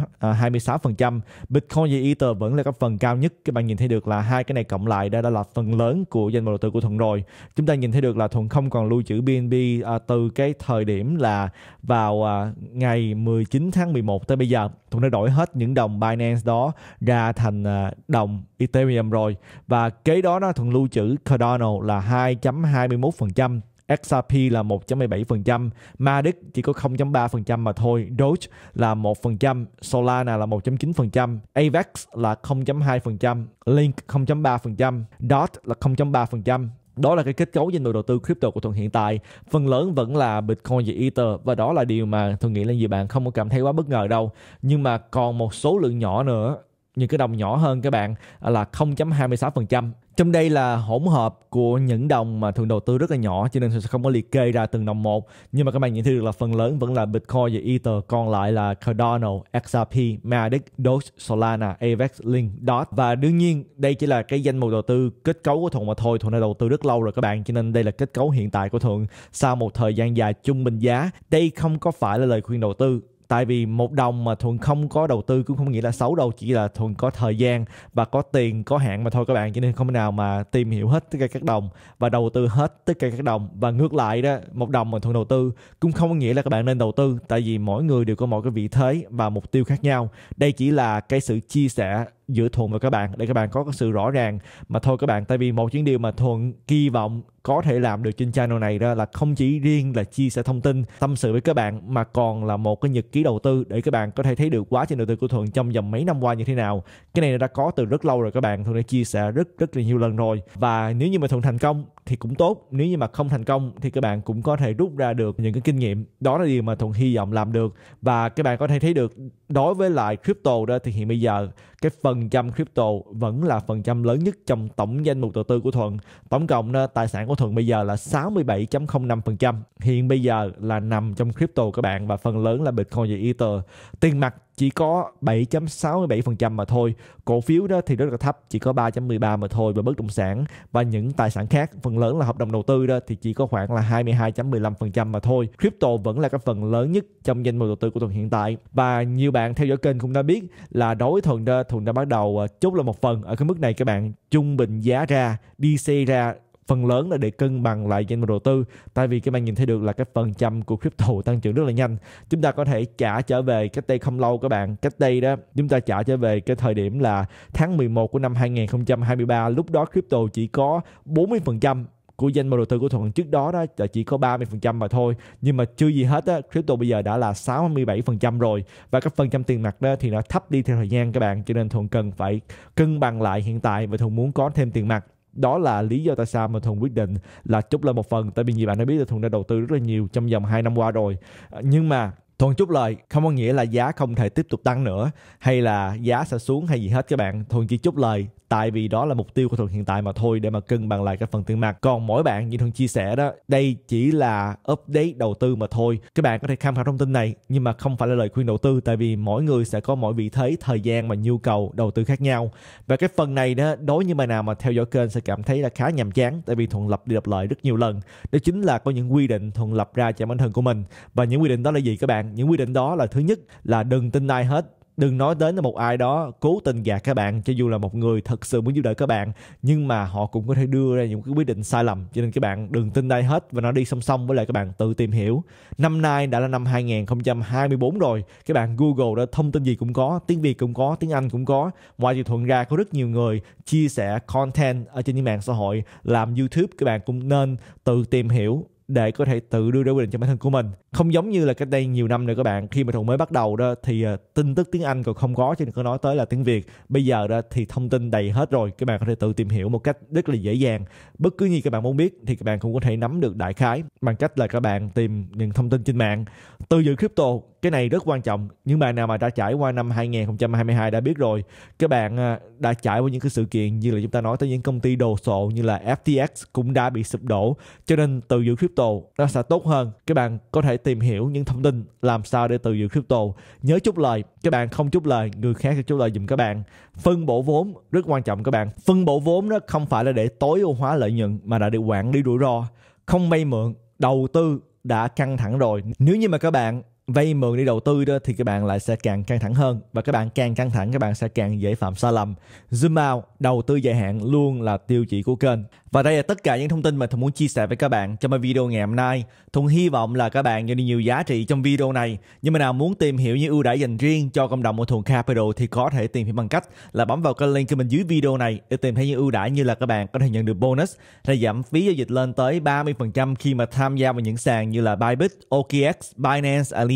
À, Bitcoin và Ether vẫn là cái phần cao nhất. Các bạn nhìn thấy được là hai cái này cộng lại đây là phần lớn của danh mục đầu tư của Thuận rồi. Chúng ta nhìn thấy được là Thuận không còn lưu trữ BNB à, từ cái thời điểm là vào à, ngày 19 tháng 11 tới bây giờ. Thuận đã đổi hết những đồng Binance đó ra thành đồng Ethereum rồi. Và kế đó nó Thuận lưu trữ Cardano là 2.21% XRP là 1.17%, Matic chỉ có 0.3% mà thôi, Doge là 1%, Solana là 1.9%, Avax là 0.2%, Link 0.3%, DOT là 0.3%. Đó là cái kết cấu danh đồ đầu tư crypto của Thuận hiện tại. Phần lớn vẫn là Bitcoin và Ether và đó là điều mà Thuận nghĩ là nhiều bạn không có cảm thấy quá bất ngờ đâu. Nhưng mà còn một số lượng nhỏ nữa những cái đồng nhỏ hơn các bạn à, là 0.26%. Trong đây là hỗn hợp của những đồng mà thường đầu tư rất là nhỏ cho nên sẽ không có liệt kê ra từng đồng một. Nhưng mà các bạn nhận thấy được là phần lớn vẫn là Bitcoin và Ether, còn lại là Cardano, XRP, Matic, Doge, Solana, Avex, Link, DOT. Và đương nhiên đây chỉ là cái danh mục đầu tư kết cấu của Thuận mà thôi. Thuận đã đầu tư rất lâu rồi các bạn cho nên đây là kết cấu hiện tại của Thuận sau một thời gian dài trung bình giá. Đây không có phải là lời khuyên đầu tư tại vì một đồng mà thuần không có đầu tư cũng không nghĩa là xấu đâu chỉ là thuần có thời gian và có tiền có hạn mà thôi các bạn cho nên không nào mà tìm hiểu hết tất cả các đồng và đầu tư hết tất cả các đồng và ngược lại đó một đồng mà thuần đầu tư cũng không có nghĩa là các bạn nên đầu tư tại vì mỗi người đều có một cái vị thế và mục tiêu khác nhau đây chỉ là cái sự chia sẻ giữa thuận và các bạn để các bạn có sự rõ ràng mà thôi các bạn tại vì một chuyến điều mà thuận kỳ vọng có thể làm được trên channel này đó là không chỉ riêng là chia sẻ thông tin tâm sự với các bạn mà còn là một cái nhật ký đầu tư để các bạn có thể thấy được quá trình đầu tư của thuận trong vòng mấy năm qua như thế nào cái này đã có từ rất lâu rồi các bạn thuận đã chia sẻ rất rất là nhiều lần rồi và nếu như mà thuận thành công thì cũng tốt nếu như mà không thành công thì các bạn cũng có thể rút ra được những cái kinh nghiệm đó là điều mà thuận hy vọng làm được và các bạn có thể thấy được đối với lại crypto đó thì hiện bây giờ cái phần trăm crypto vẫn là phần trăm lớn nhất trong tổng danh mục đầu tư của thuận tổng cộng đó, tài sản của thuận bây giờ là 67.05% hiện bây giờ là nằm trong crypto các bạn và phần lớn là bitcoin và ether tiền mặt chỉ có 7.67% mà thôi. Cổ phiếu đó thì rất là thấp, chỉ có 3.13 mà thôi và bất động sản và những tài sản khác, phần lớn là hợp đồng đầu tư đó thì chỉ có khoảng là 22.15% mà thôi. Crypto vẫn là cái phần lớn nhất trong danh mục đầu tư của tuần hiện tại và nhiều bạn theo dõi kênh cũng đã biết là đối với đó, Thuận đã bắt đầu à, chốt là một phần ở cái mức này các bạn trung bình giá ra, đi xe ra phần lớn là để cân bằng lại danh mục đầu tư tại vì các bạn nhìn thấy được là cái phần trăm của crypto tăng trưởng rất là nhanh chúng ta có thể trả trở về cách đây không lâu các bạn cách đây đó chúng ta trả trở về cái thời điểm là tháng 11 của năm 2023 lúc đó crypto chỉ có 40 phần trăm của danh mục đầu tư của Thuận trước đó đó là chỉ có 30% mà thôi nhưng mà chưa gì hết á crypto bây giờ đã là 67% rồi và các phần trăm tiền mặt đó thì nó thấp đi theo thời gian các bạn cho nên Thuận cần phải cân bằng lại hiện tại và Thuận muốn có thêm tiền mặt đó là lý do tại sao mà Thuận quyết định là chúc lời một phần tại vì như bạn đã biết là Thuận đã đầu tư rất là nhiều trong vòng 2 năm qua rồi à, nhưng mà Thuận chúc lời không có nghĩa là giá không thể tiếp tục tăng nữa hay là giá sẽ xuống hay gì hết các bạn. Thuận chỉ chúc lời tại vì đó là mục tiêu của thuật hiện tại mà thôi để mà cân bằng lại cái phần tiền mặt còn mỗi bạn như thường chia sẻ đó đây chỉ là update đầu tư mà thôi các bạn có thể tham khảo thông tin này nhưng mà không phải là lời khuyên đầu tư tại vì mỗi người sẽ có mỗi vị thế thời gian và nhu cầu đầu tư khác nhau và cái phần này đó đối như bạn nào mà theo dõi kênh sẽ cảm thấy là khá nhàm chán tại vì thuận lập đi lặp lại rất nhiều lần đó chính là có những quy định thuận lập ra cho bản thân của mình và những quy định đó là gì các bạn những quy định đó là thứ nhất là đừng tin ai hết đừng nói đến một ai đó cố tình gạt các bạn cho dù là một người thật sự muốn giúp đỡ các bạn nhưng mà họ cũng có thể đưa ra những cái quyết định sai lầm cho nên các bạn đừng tin ai hết và nó đi song song với lại các bạn tự tìm hiểu năm nay đã là năm 2024 rồi các bạn Google đã thông tin gì cũng có tiếng Việt cũng có tiếng Anh cũng có ngoài chị Thuận ra có rất nhiều người chia sẻ content ở trên những mạng xã hội làm YouTube các bạn cũng nên tự tìm hiểu để có thể tự đưa ra quyết định cho bản thân của mình không giống như là cách đây nhiều năm rồi các bạn khi mà thuận mới bắt đầu đó thì ờ, tin tức tiếng anh còn không có cho nên có nói tới là tiếng việt bây giờ đó thì thông tin đầy hết rồi các bạn có thể tự tìm hiểu một cách rất là dễ dàng bất cứ gì các bạn muốn biết thì các bạn cũng có thể nắm được đại khái bằng cách là các bạn tìm những thông tin trên mạng từ dự crypto cái này rất quan trọng những bạn nào mà đã trải qua năm 2022 đã biết rồi các bạn à, đã trải qua những cái sự kiện như là chúng ta nói tới những công ty đồ sộ như là FTX cũng đã bị sụp đổ cho nên tự giữ crypto nó sẽ tốt hơn các bạn có thể tìm hiểu những thông tin làm sao để tự giữ crypto nhớ chút lời các bạn không chút lời người khác sẽ chút lời giùm các bạn phân bổ vốn rất quan trọng các bạn phân bổ vốn đó không phải là để tối ưu hóa lợi nhuận mà là để quản lý rủi ro không vay mượn đầu tư đã căng thẳng rồi nếu như mà các bạn vay mượn đi đầu tư đó thì các bạn lại sẽ càng căng thẳng hơn và các bạn càng căng thẳng các bạn sẽ càng dễ phạm sai lầm zoom out đầu tư dài hạn luôn là tiêu chí của kênh và đây là tất cả những thông tin mà Thùng muốn chia sẻ với các bạn trong video ngày hôm nay. Thùng hy vọng là các bạn nhận được nhiều giá trị trong video này. Nhưng mà nào muốn tìm hiểu những ưu đãi dành riêng cho cộng đồng của Thùng Capital thì có thể tìm hiểu bằng cách là bấm vào cái link của mình dưới video này để tìm thấy những ưu đãi như là các bạn có thể nhận được bonus là giảm phí giao dịch lên tới 30% khi mà tham gia vào những sàn như là Bybit, OKX, Binance, Ali